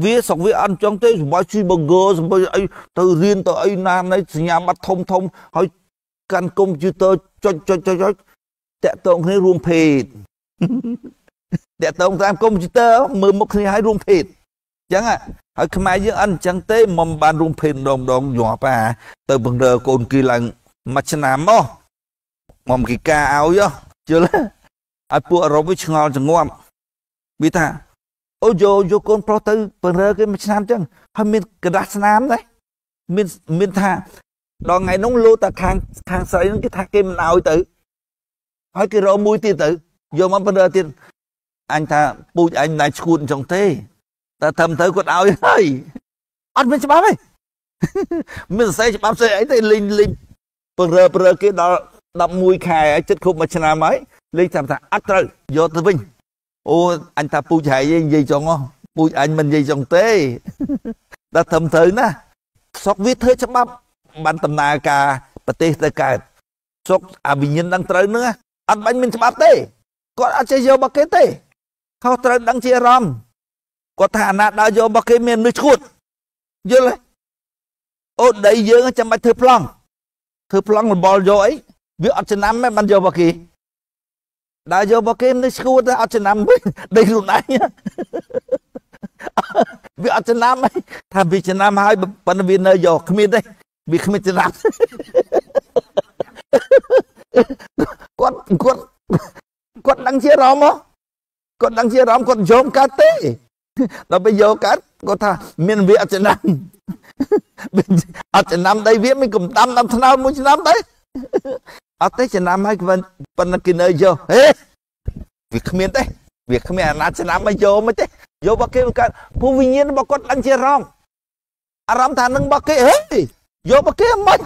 វាស្រុកវាអត់ចង់ទេសម្បល់ជីបហ្គោសម្បល់អីទៅរៀនទៅអីណាណៃសញ្ញាបត្រធំធំហើយកាន់កុំព្យូទ័រចុចចុចចុចតាក់តងគ្នារួមភេទតាក់តងតាមកុំព្យូទ័រមើលមុខគ្នាឲ្យរួមភេទចឹងហើយខ្មែរយើងអត់អញ្ចឹងទេមិនបានរួមភេទម្ដងម្ដងញាប់អាទៅបង្រើកូនគីឡើងមួយឆ្នាំមកមកគីការឲ្យជលឲ្យពួកអឺរ៉ុបវាឆ្ងល់ចងាប់វាថាអូយោយកូនប្រុសទៅបង្រើគេមួយឆ្នាំចឹងហើយមានกระดาษស្នាមដែរមានមានថាដល់ថ្ងៃនោះលោតាខាងខាងស្រីនោះគេថាគេមិនឲ្យទៅហើយគេរកមួយទៀតទៅយកមកបណ្ដើទៀតអញថាពូជអញមិនដែរឈួតអញ្ចឹងទេតែត្រឹមត្រូវគាត់ឲ្យហើយអត់មានច្បាប់ទេមានសរសេរច្បាប់ស្អីអីទេលេងលេងពរើពរើគេដល់11ខែហើយចិត្តគ្រប់មួយឆ្នាំហើយលេងតាមថាអត់ត្រូវយកទៅវិញ អូអញថាពូចហែកឯងនិយាយចង់ហ៎ពូចអញមិននិយាយចង់ទេដល់ត្រឹមត្រូវណាសុកវាធ្វើច្បាប់បានដំណើរការប្រទេសទៅកើតសុកអាវិញ្ញាណដឹងត្រូវនឹងអត់បាញ់មានច្បាប់ទេគាត់អត់ចេះយកមកគេទេខុសត្រូវដឹងជាអារម្មណ៍គាត់ថាអាណាដើរយករបស់គេ មានមនុស្សឈួតយល់ទេអូដីយើងចាំបាច់ធ្វើប្លង់ធ្វើប្លង់លបលយកអីវាអត់ចំណាំមិនបានយករបស់គេដើរយករបស់គេមនុស្សឈួតតែអត់ចំណាំវិញដីខ្លួនឯងវាអត់ចំណាំថាវាចំណាំហើយប៉ុន្តែវានៅយកគ្មានទេវាគ្មានចំណាំគាត់គាត់គាត់ដឹងជារមគាត់ដឹងជារមគាត់យមកើតទេដល់ពេលយកកើតគាត់ថាមានវាអត់ចំណាំអត់ចំណាំដីវាមិនកំដាំដល់ថ្នោតមួយឆ្នាំទេអត់ទេចំណាំហើយប៉ុន្តែគេនៅយកហេវាគ្មានទេ វាគ្មានអាណាចំណាំឲ្យយកមិនទេយករបស់គេមិនកើតព្រោះវិញ្ញាណរបស់គាត់ដឹងជារងអារម្មណ៍ថានឹងរបស់គេហេយករបស់គេមិន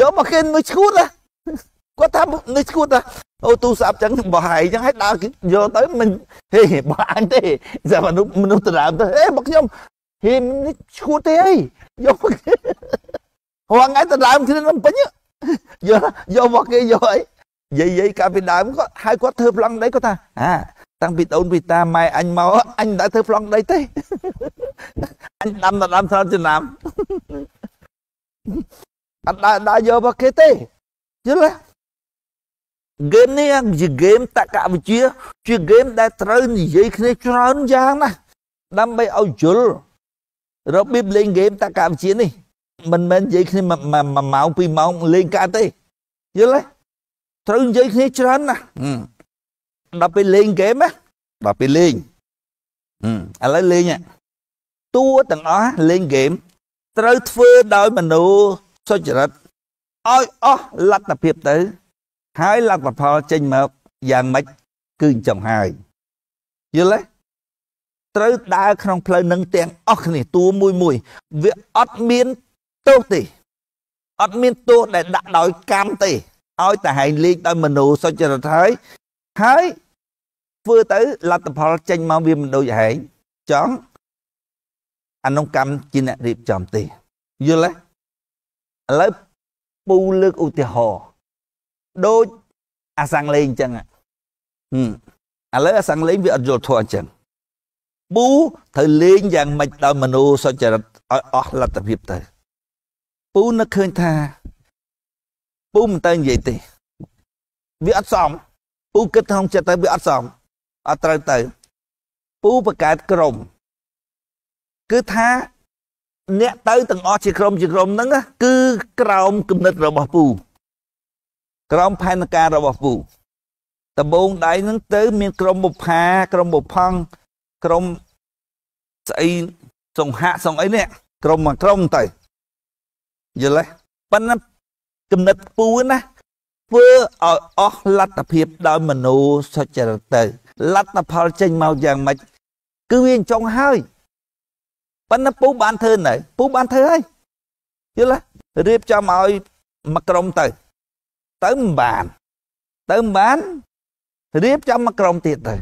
យករបស់គេមួយឈួតគាត់ថានៅឈួតអូទូសាប់ចឹងបើហើយចឹងហើយដើរយកទៅមិនហេបើអញទេសាមនុស្សមនុស្សដរាមទៅហេបើខ្ញុំហេនេះឈួតទេអីយកហងឯងដរាមគ្នានឹងពេញយកយកមកគេយកអីយាយយាយកាលពីដើមគាត់ហើយគាត់ធ្វើប្លង់ដីគាត់ថាអាតាំងពីដូនពីតាម៉ែអញមកអញមិនដែលធ្វើប្លង់ដីទេអញដាំដាំស្រោចចំណាំអត់ដើរដើរយកមកគេទេយល់ទេហ្គេមនេះជាហ្គេមតកវិជាជាហ្គេមដែលត្រូវនិយាយគ្នាច្រើនយ៉ាងណាស់ដើម្បីឲ្យយល់របៀបលេងហ្គេមតកវិជានេះមិនមែននិយាយគ្នាមួយម៉ោងពីរម៉ោងលេងកើតទេយល់ទេត្រូវនិយាយគ្នាច្រើនណាស់ដល់ពេលលេងហ្គេមដល់ពេលលេងឥឡូវលេងតួទាំងអស់លេងហ្គេមត្រូវធ្វើដោយមនោសុចរិតឲ្យអស់លទ្ធភាពទៅហើយលទ្ធផលចេញមកយ៉ាងម៉េចគឺអញ្ចឹងហើយយល់ទេត្រូវដើរក្នុងផ្លូវនឹងទាំងអស់គ្នាតួមួយមួយវាអត់មានទោសទេអត់មានទោសដែលដាក់ដោយកម្មទេឲ្យតែហែងលេខដោយមនោសុចរិតហើយហើយធ្វើទៅលទ្ធផលចេញមកវាមិនដូចហែងចង់អនុកម្មជាអ្នករៀបចំទេយល់ទេឥឡូវពូលើកឧទាហរណ៍ដូចអាសាំងលេងអញ្ចឹងហឹមឥឡូវអាសាំងលេងវាអត់យល់ធម៌អញ្ចឹងពូត្រូវលេងយ៉ាងម៉េចដោយមនោសុចរិតឲ្យអស់លទ្ធភាពទៅពូនឹកឃើញថាពូមិនទៅនិយាយទេវាអត់សមពូគិតក្នុងចិត្តទៅវាអត់សមអត់ត្រូវទៅពូបង្កើតក្រុម គឺថាអ្នកទៅទាំងអស់ជាក្រុម ជាក្រុមហ្នឹងគឺក្រោមគំនិតរបស់ពូក្រមផែនការរបស់ពូដំបូងដៃនឹងទៅ មានក្រមបុផាក្រមបុផង់ក្រមស្អីសង្ហៈសង្អីនេះក្រមមួយក្រមទៅយល់ទេប៉ុន្តែគំនិតពូណាធ្វើឲ្យអស់លទ្ធភាពដោយមនោសុចរិតទៅលទ្ធផលចេញមកយ៉ាងម៉េចគឺវាចង់ហើយប៉ុន្តែពូបានធ្វើនៅពូបានធ្វើហើយយល់ទេរៀបចំឲ្យមួយក្រុមទៅទៅមិនបានទៅមិនបានរៀបចំមកក្រុមទៀតទៅ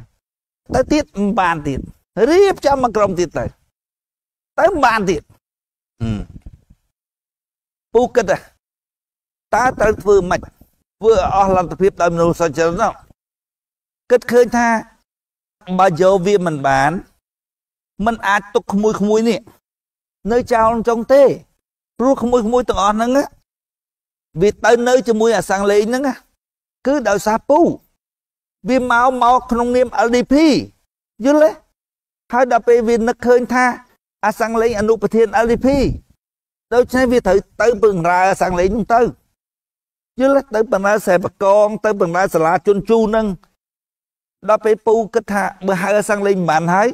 ទៅទៀតមិនបានទៀតរៀបចំមកក្រុមទៀតទៅទៅមិនបានទៀតពូគិតតើត្រូវធ្វើម៉េចធ្វើអស់លទ្ធភាពដោយមនុស្សសុចរិតនោះគិតឃើញថាបើយកវាមិនបានมันអាចទុកក្មួយក្មួយនេះនៅចោលចុងទេព្រោះក្មួយក្មួយទាំងអស់ហ្នឹងវាទៅនៅជាមួយអាសាំងលេងហ្នឹងគឺដោយសារពូវាមកមកក្នុងនាម LDP យល់ទេហើយដល់ពេលវានឹកឃើញថា អាសាំងលេងអនុប្រធាន LDP ដូច្នេះវាត្រូវទៅបង្រើអាសាំងលេងហ្នឹងទៅយល់ទៅបណ្ដាសេបកងទៅបណ្ដាសាលាជនជូនឹងដល់ពេលពូគិតថាបើហៅសាំងលេងមិនបានហើយ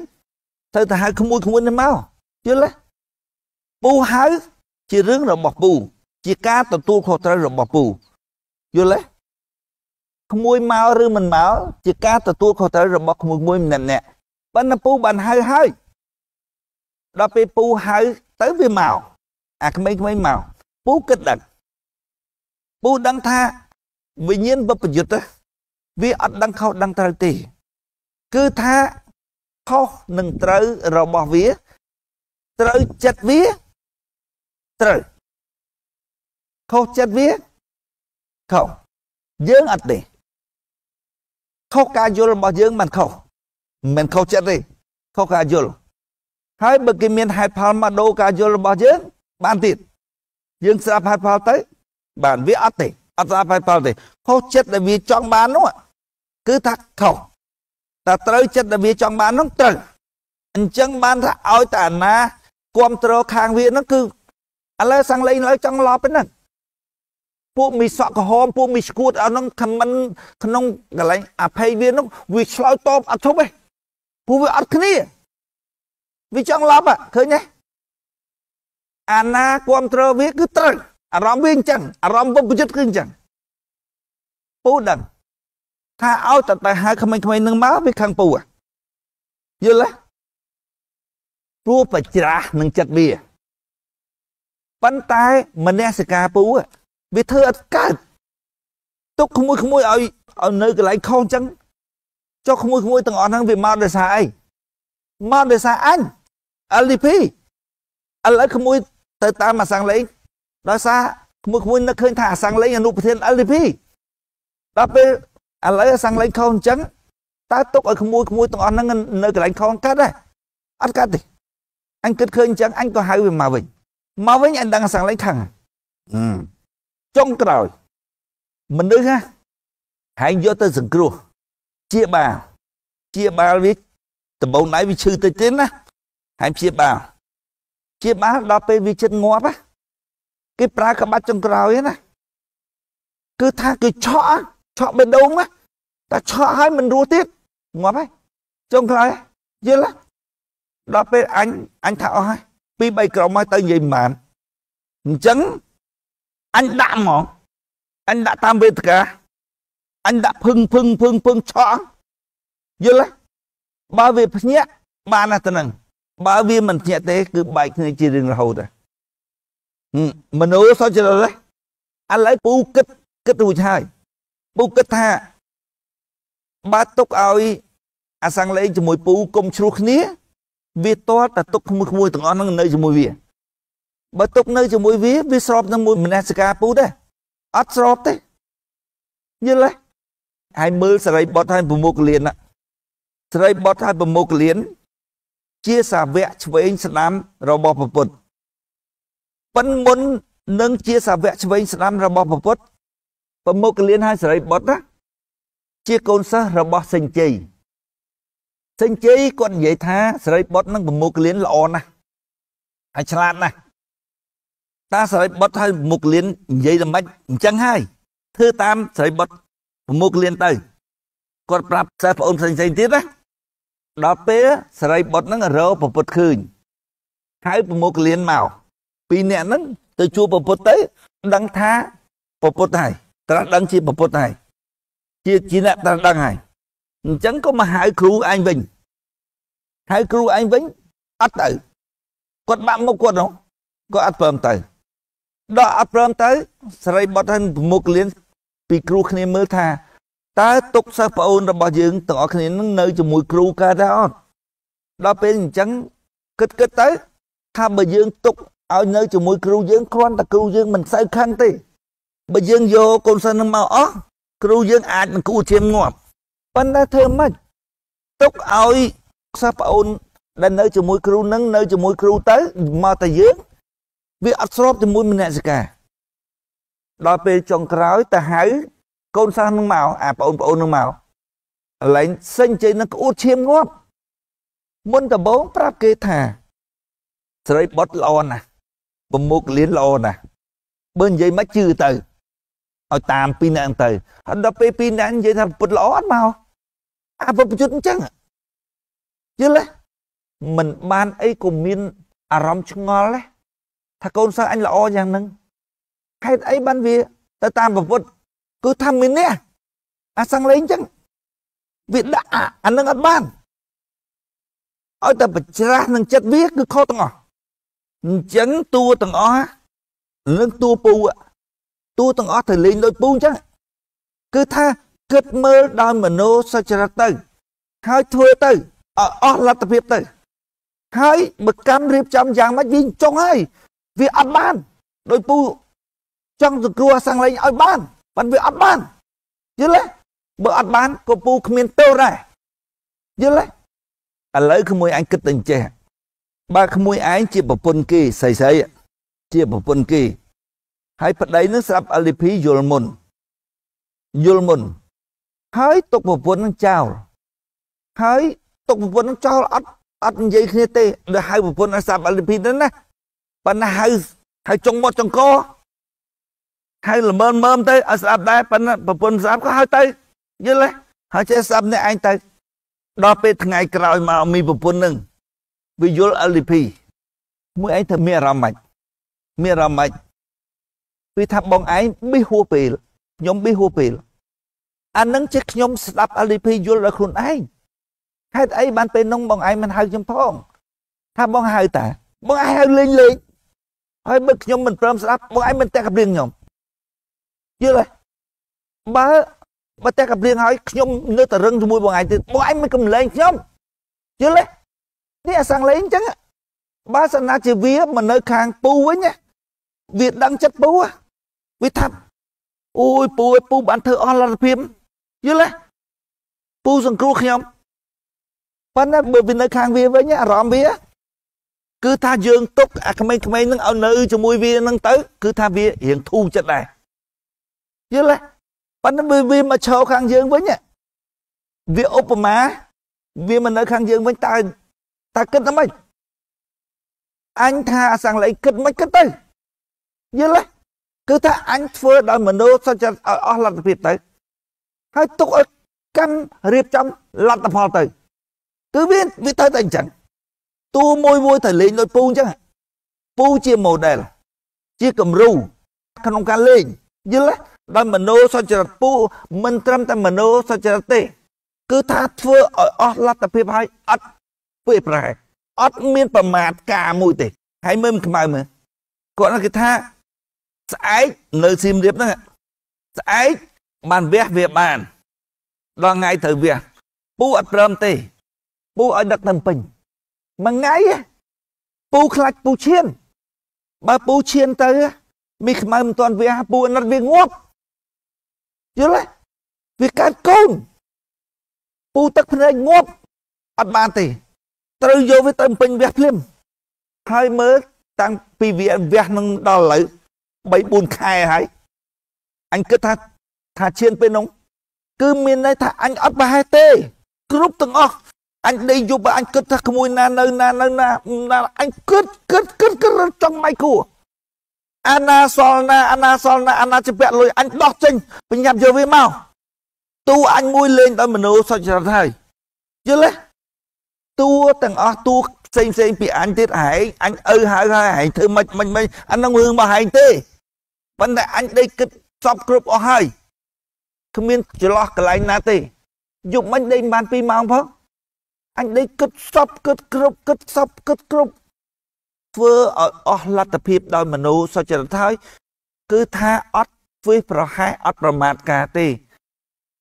ត្រូវទៅហៅក្មួយក្មួយនេះមកយល់ទេពូហៅជារឿងរបស់ពូជាការទទួលខុសត្រូវរបស់ពូយល់ទេក្មួយមកឬមិនមកជាការទទួលខុសត្រូវរបស់ក្មួយមួយម្នាក់ម្នាក់ប៉ុន្តែពូបានហៅហើយដល់ពេលពូហៅទៅវាមកអាក្មេងៗមកពូគិតដឹងពូដឹងថាវិញ្ញាណបពយុទ្ធវាអត់ដឹងខុសដឹងត្រូវទេគឺថាខុសនឹងត្រូវរបស់វាត្រូវចិត្តវាត្រូវខុសចិត្តវាខុសយើងអត់ទេខុសការយល់របស់យើងមិនខុសមិនខុសចិត្តទេខុសការយល់ហើយបើគេមានហេតុផលមកដូរការយល់របស់យើងបានទៀតយើងស្រាប់ហេតុផលទៅបានវាអត់ទេអត់ស្រាប់ហេតុផលទេខុសចិត្តដែលវាចង់បាននោះគឺថាខុសតែត្រូវចិត្តដែលវាចង់បាននោះត្រូវអញ្ចឹងបានថាឲ្យតាណាគ្រប់គ្រងខាងវានោះគឺឥឡូវសង្លេងឡើយចង់ឡប់ហ្នឹងពួកមីសក់ក្រហមពួកមីស្គួតអស់ហ្នឹងខមមិនក្នុងកន្លែងអភ័យវានោះវាឆ្លើយតបអត់ធប់ទេពួកវាអត់គ្នាវាចង់ឡប់ឃើញទេអាណាគ្រប់គ្រងវាគឺត្រូវអារម្មណ៍វាអញ្ចឹងអារម្មណ៍ប្រយុទ្ធគឺអញ្ចឹងពូដឹងថាឲ្យតតែហៅក្មេងៗនឹងមកវាខឹងពូយល់ទេព្រោះបច្ច្រាស់នឹងចិត្តវាប៉ុន្តែមនសិការពូវាធ្វើអត់កើតទុកក្មួយក្មួយឲ្យឲ្យនៅកន្លែងខុសអញ្ចឹងចុះក្មួយក្មួយទាំងអស់ហ្នឹងវាមកដោយសារអីមកដោយសារអញ LDP ឥឡូវក្មួយទៅតាមអាសាំងលេងដោយសារក្មួយក្មួយនឹកឃើញថាអាសាំងលេងអនុប្រធាន LDP ដល់ពេលឥឡូវអាសាំងលេងខុសអញ្ចឹងតើទុកឲ្យក្មួយក្មួយទាំងអស់ហ្នឹងនៅកន្លែងខុសកើតដែរអត់កើតទេអញគិតឃើញអញ្ចឹងអញក៏ហៅវាមកវិញមកវិញអញដឹងអាសាំងលេងខឹងអឺចុងក្រោយមនុស្សណាហែងយកទៅសង្គ្រោះជាបាលជាបាលវាដំបងដៃវាឈឺតិចទៀតណាហែងជាបាលជាបាលដល់ពេលវាចិត្តងាប់ណាគេប្រើក្បាច់ចុងក្រោយណាគឺថាគឺឆក់ឆក់បេះដូងណាតែឆក់ហើយមិនរស់ទៀតងាប់ហើយចុងក្រោយយល់ដល់ពេលអញអញថាអស់ហើយពីរបីក្រុមហើយទៅនិយាយមិនបានអញ្ចឹងអញដាក់ហ្មងអញដាក់តាមវេទិកាអញដាក់ភឹងភឹងភឹងភឹងឆក់យល់ទេបើវាភ្ញាក់បានណា ទៅនឹងបើវាមិនភ្ញាក់ទេ គឺបែកគ្នាជារឿងរហូតមនុស្សសុចរិតទេឥឡូវពូគិតគិតរួចហើយពូគិតថាបើទុកឲ្យអាសង្លេងជាមួយពូកុំជ្រុះគ្នា វាតតតែទុកខ្មួយខ្មួយទាំងអស់ហ្នឹងនៅជាមួយវាបើទុកនៅជាមួយវាវាស្របនឹងមួយមនសិការពូទេអត់ស្របទេយល់ទេហើយមើលសរីបុត្រហើយប្រមុខលៀនសរីបុត្រហើយប្រមុខលៀនជាសាវកឆ្វេងស្ដាំរបស់ព្រះពុទ្ធប៉ិនមុន នឹងជាសាវកឆ្វេងស្ដាំរបស់ព្រះពុទ្ធប្រមុខលៀនហើយសរីបុត្រណាជាកូនសិស្សរបស់សេចជ័យសេចជ័យគាត់ និយាយថាសរីបុត្រនឹងប្រមុខលៀនល្អណាស់ហើយឆ្លាតណាស់តាសរិបុតឲ្យមុខលៀននិយាយល្មិចអញ្ចឹងហើយធ្វើតាមសរិបុតប្រមុខលៀនទៅគាត់ប្រាប់សិស្សប្អូនផ្សេងផ្សេងទៀតណាដល់ពេលសរិបុតហ្នឹងរកប្រពុតឃើញហើយប្រមុខលៀនមកពីរអ្នកហ្នឹងទៅជួបប្រពុតទៅដឹងថាប្រពុតហើយត្រាស់ដឹងជាប្រពុតហើយជាជាអ្នកត្រាស់ដឹងហើយអញ្ចឹងក៏មកហៅគ្រូឯងវិញហៅគ្រូឯងវិញអត់ទៅគាត់បាក់មុខគាត់នោះគាត់អត់ព្រមទៅដល់អត់ព្រមទៅសេរីបុតហើយប្រមុខលៀនពីគ្រូគ្នាមើលថាតើទុកសិស្សប្អូនរបស់យើងទាំងអស់គ្នានឹងនៅជាមួយគ្រូកើតដែរអត់ដល់ពេលអញ្ចឹងគិតគិតទៅ ថាបើយើង ទុកឲ្យនៅជាមួយ គ្រូយើងគ្រាន់តែគ្រូយើងមិនសូវខឹងទេបើយើងយកកូនសិស្សនឹងមកអស់គ្រូយើងអាចនឹងគូជាងាប់ប៉ុន្តែធ្វើមិនទុកឲ្យសិស្សប្អូនដែលនៅជាមួយគ្រូនឹងនៅជាមួយគ្រូទៅមកតែយើងវាអត់ស្របជាមួយមនសិការដល់ពេលចុងក្រោយតាហៅ កូនសិស្សនឹងមកអាបងប្អូននឹងមកឥឡូវសេចចេញនឹងក្អួតឈាមងាប់មុនដំបូងប្រាប់គេថា ស្រីបុតល្អណាស់ប្រមុខលៀនល្អណាស់បើនិយាយមកជឿទៅឲ្យតាមពីអ្នកហ្នឹងទៅហើយដល់ពេលពីអ្នកនិយាយថាពុតល្អអត់មកអាពុទ្ធយុទ្ធអញ្ចឹងយល់ទេមិនបានអីក៏មានអារម្មណ៍ឆ្ងល់ទេថាកូនសិស្សអញល្អយ៉ាងហ្នឹងហេតុអីបានវាទៅតាមប្រពុតគឺថាមាននេះអាសង្លេងចឹងវាដាក់អានឹងអត់បានឲ្យតែប្រច្រាស់នឹងចិត្តវាគឺខុសទាំងអស់អញ្ចឹងតួទាំងអស់នឹងតួពូតួទាំងអស់ទៅលេងដោយពូអញ្ចឹងគឺថាគិតមើលដោយមโนសច្ចរិតទៅហើយធ្វើទៅអស់លទ្ធភាពទៅហើយបើកម្មរៀបចំយ៉ាងម៉េចវិញចុងហើយវាអត់បានដោយពូចង់សង្គ្រោះសាំងលេងឲ្យបានប៉ុន្តែវាអត់បានយល់ទេបើអត់បានក៏ពូគ្មានទោសដែរយល់ទេឥឡូវក្មួយឯងគិតទៅអញ្ចេះបើក្មួយឯងជាប្រពន្ធគេស្រីស្រីជាប្រពន្ធគេហើយប្តីនឹងស្រាប់អលីភីយល់មុនយល់មុនហើយទុកប្រពន្ធនឹងចោលហើយទុកប្រពន្ធនឹងចោលអត់អត់និយាយគ្នាទេដល់ហៅប្រពន្ធឲ្យស្រាប់អលីភីទៅណាប៉ុន្តែហៅហៅចុងមាត់ចង្កោហៅល្មើនមើមទៅឲ្យស្ដាប់ដែរប៉ុន្តែប្រពន្ធស្ដាប់ក៏ហៅទៅយល់ទេហើយចេះស្ដាប់អ្នកឯងទៅដល់ពេលថ្ងៃក្រោយមកមីប្រពន្ធនឹងវាយល់ LP មួយឯងថាមានអារម្មណ៍ម៉េចមានអារម្មណ៍ម៉េចវាថាបងឯងបិហួសពេលខ្ញុំបិហួសពេលអានឹងជាខ្ញុំស្ដាប់ LP យល់ដល់ខ្លួនឯងហេតុអីបានពេលនោះបងឯងមិនហៅខ្ញុំផងថាបងហៅតា បងឯងហៅលេងលេងហើយមើលខ្ញុំមិនព្រមស្ដាប់បងឯងមិនតែកប្រៀងខ្ញុំយល់ទេបើបើតែកប្រៀងហើយខ្ញុំនៅតែរឹងជាមួយបងឯងទៀតបងឯងមិនកំលែងខ្ញុំយល់ទេនេះអាសាំងលេងអញ្ចឹងបើសិនណាជាវាមកនៅខាងពូវិញវាដឹងចិត្តពូវាថាអូយពូពូបានធ្វើអស់លទ្ធភាពយល់ទេពូសង្គ្រោះខ្ញុំប៉ុន្តែបើវានៅខាងវាវិញអារម្មណ៍វាគឺថាយើងទុកអាក្មេងៗហ្នឹងឲ្យនៅជាមួយវាហ្នឹងទៅគឺថាវារៀងធូរចិត្តដែរយល់ទេប៉ុន្តែវាមកឈរខាងយើងវិញវាឧបមាវាមកនៅខាងយើងវិញតើតើគិតម៉េចអញថាអសង្ឃល័យគិតមិនគិតទៅយល់ទេគឺថាអញធ្វើដោយមនោសញ្ចេតឲ្យអស់លទ្ធភាពទៅហើយទុកឲ្យកម្មរៀបចំលទ្ធផលទៅគឺវាវាទៅតែអញ្ចឹងតួមួយមួយទៅលេងដូចពូអញ្ចឹងពូជា model ជាគំរូក្នុងការលេងយល់ទេដោយមនោសច្ចរិតពូមិនត្រឹមតែមនោសច្ចរិតទេ គឺថាធ្វើឲ្យអស់លទ្ធភាពឲ្យអត់ពេលប្រែអត់មានប្រមាថការមួយទេហើយមើលមិនខ្មៅមើលគាត់គេថាស្អែកនៅសៀមរាបហ្នឹងស្អែកបានវះវាបានដល់ថ្ងៃត្រូវវះពូអត់ព្រមទេពូឲ្យដឹកទៅពេញមួយថ្ងៃពូខ្លាច់ពូឈានបើពូឈានទៅមីខ្មៅមិនទាន់វាពូអណិតវាងាប់យល់ទេវាកើតកូនពូទឹកភ្នែកងាប់អត់បានទេត្រូវយកវាទៅពេញវះភ្លាមហើយមើលតាំងពីវាវះនឹងដល់ឥឡូវ3 4ខែហើយអញគិតថាថាឈានពេលនោះគឺមានន័យថាអញអត់ប្រហែលទេ គ្រប់ទាំងអស់អញដេកយប់អញគិតថាក្មួយណានៅណានៅណាណាអញគិតគិតគិតគិតចង់មិនគួរអាណាសលណា អាណាសលណាអាណាជពៈលុយអញដោះចេញបញ្ញាប់យកវាមកទូអញមួយលេងដោយមនោសុចរិតហើយយល់ទេតួទាំងអស់តួផ្សេងផ្សេងពីអញទៀតហែងអញឪហៅហើយហែងធ្វើមិនមិនមិនអានឹងរឿងរបស់ហែងទេប៉ុន្តែអញដេកគិតសពគ្រប់អស់ហើយគ្មានចន្លោះកន្លែងណាទេយប់មិញដេកបាន2ម៉ោងផងអញដេកគិតសពគិតគ្រប់គិតសពគិតគ្រប់ធ្វើឲ្យអស់លទ្ធភាពដោយមនោសុចរិតហើយគឺថាអត់ធ្វើប្រហែអត់ប្រមាថការទេ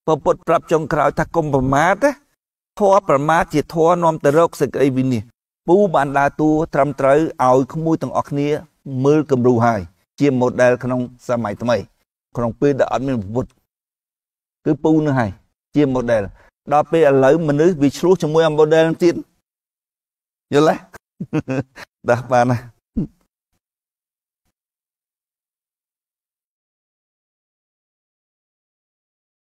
ពពុត ប្រាប់ចុងក្រោយថាកុំប្រមាទធัวប្រមាទជាធัวនាំទៅរកសេចក្តីវិនិច្ឆ័យពូបានដើរតួត្រឹមត្រូវឲ្យក្មួយទាំងអស់គ្នាមើលគំរូហើយជា model ក្នុង សម័យថ្មីក្នុងពេលដែលអត់មានវុទ្ធគឺពូនឹងហើយជា model ដល់ពេលឥឡូវមនុស្សវាឆ្លោះជាមួយអា model ទៀតយល់ទេដល់បានណា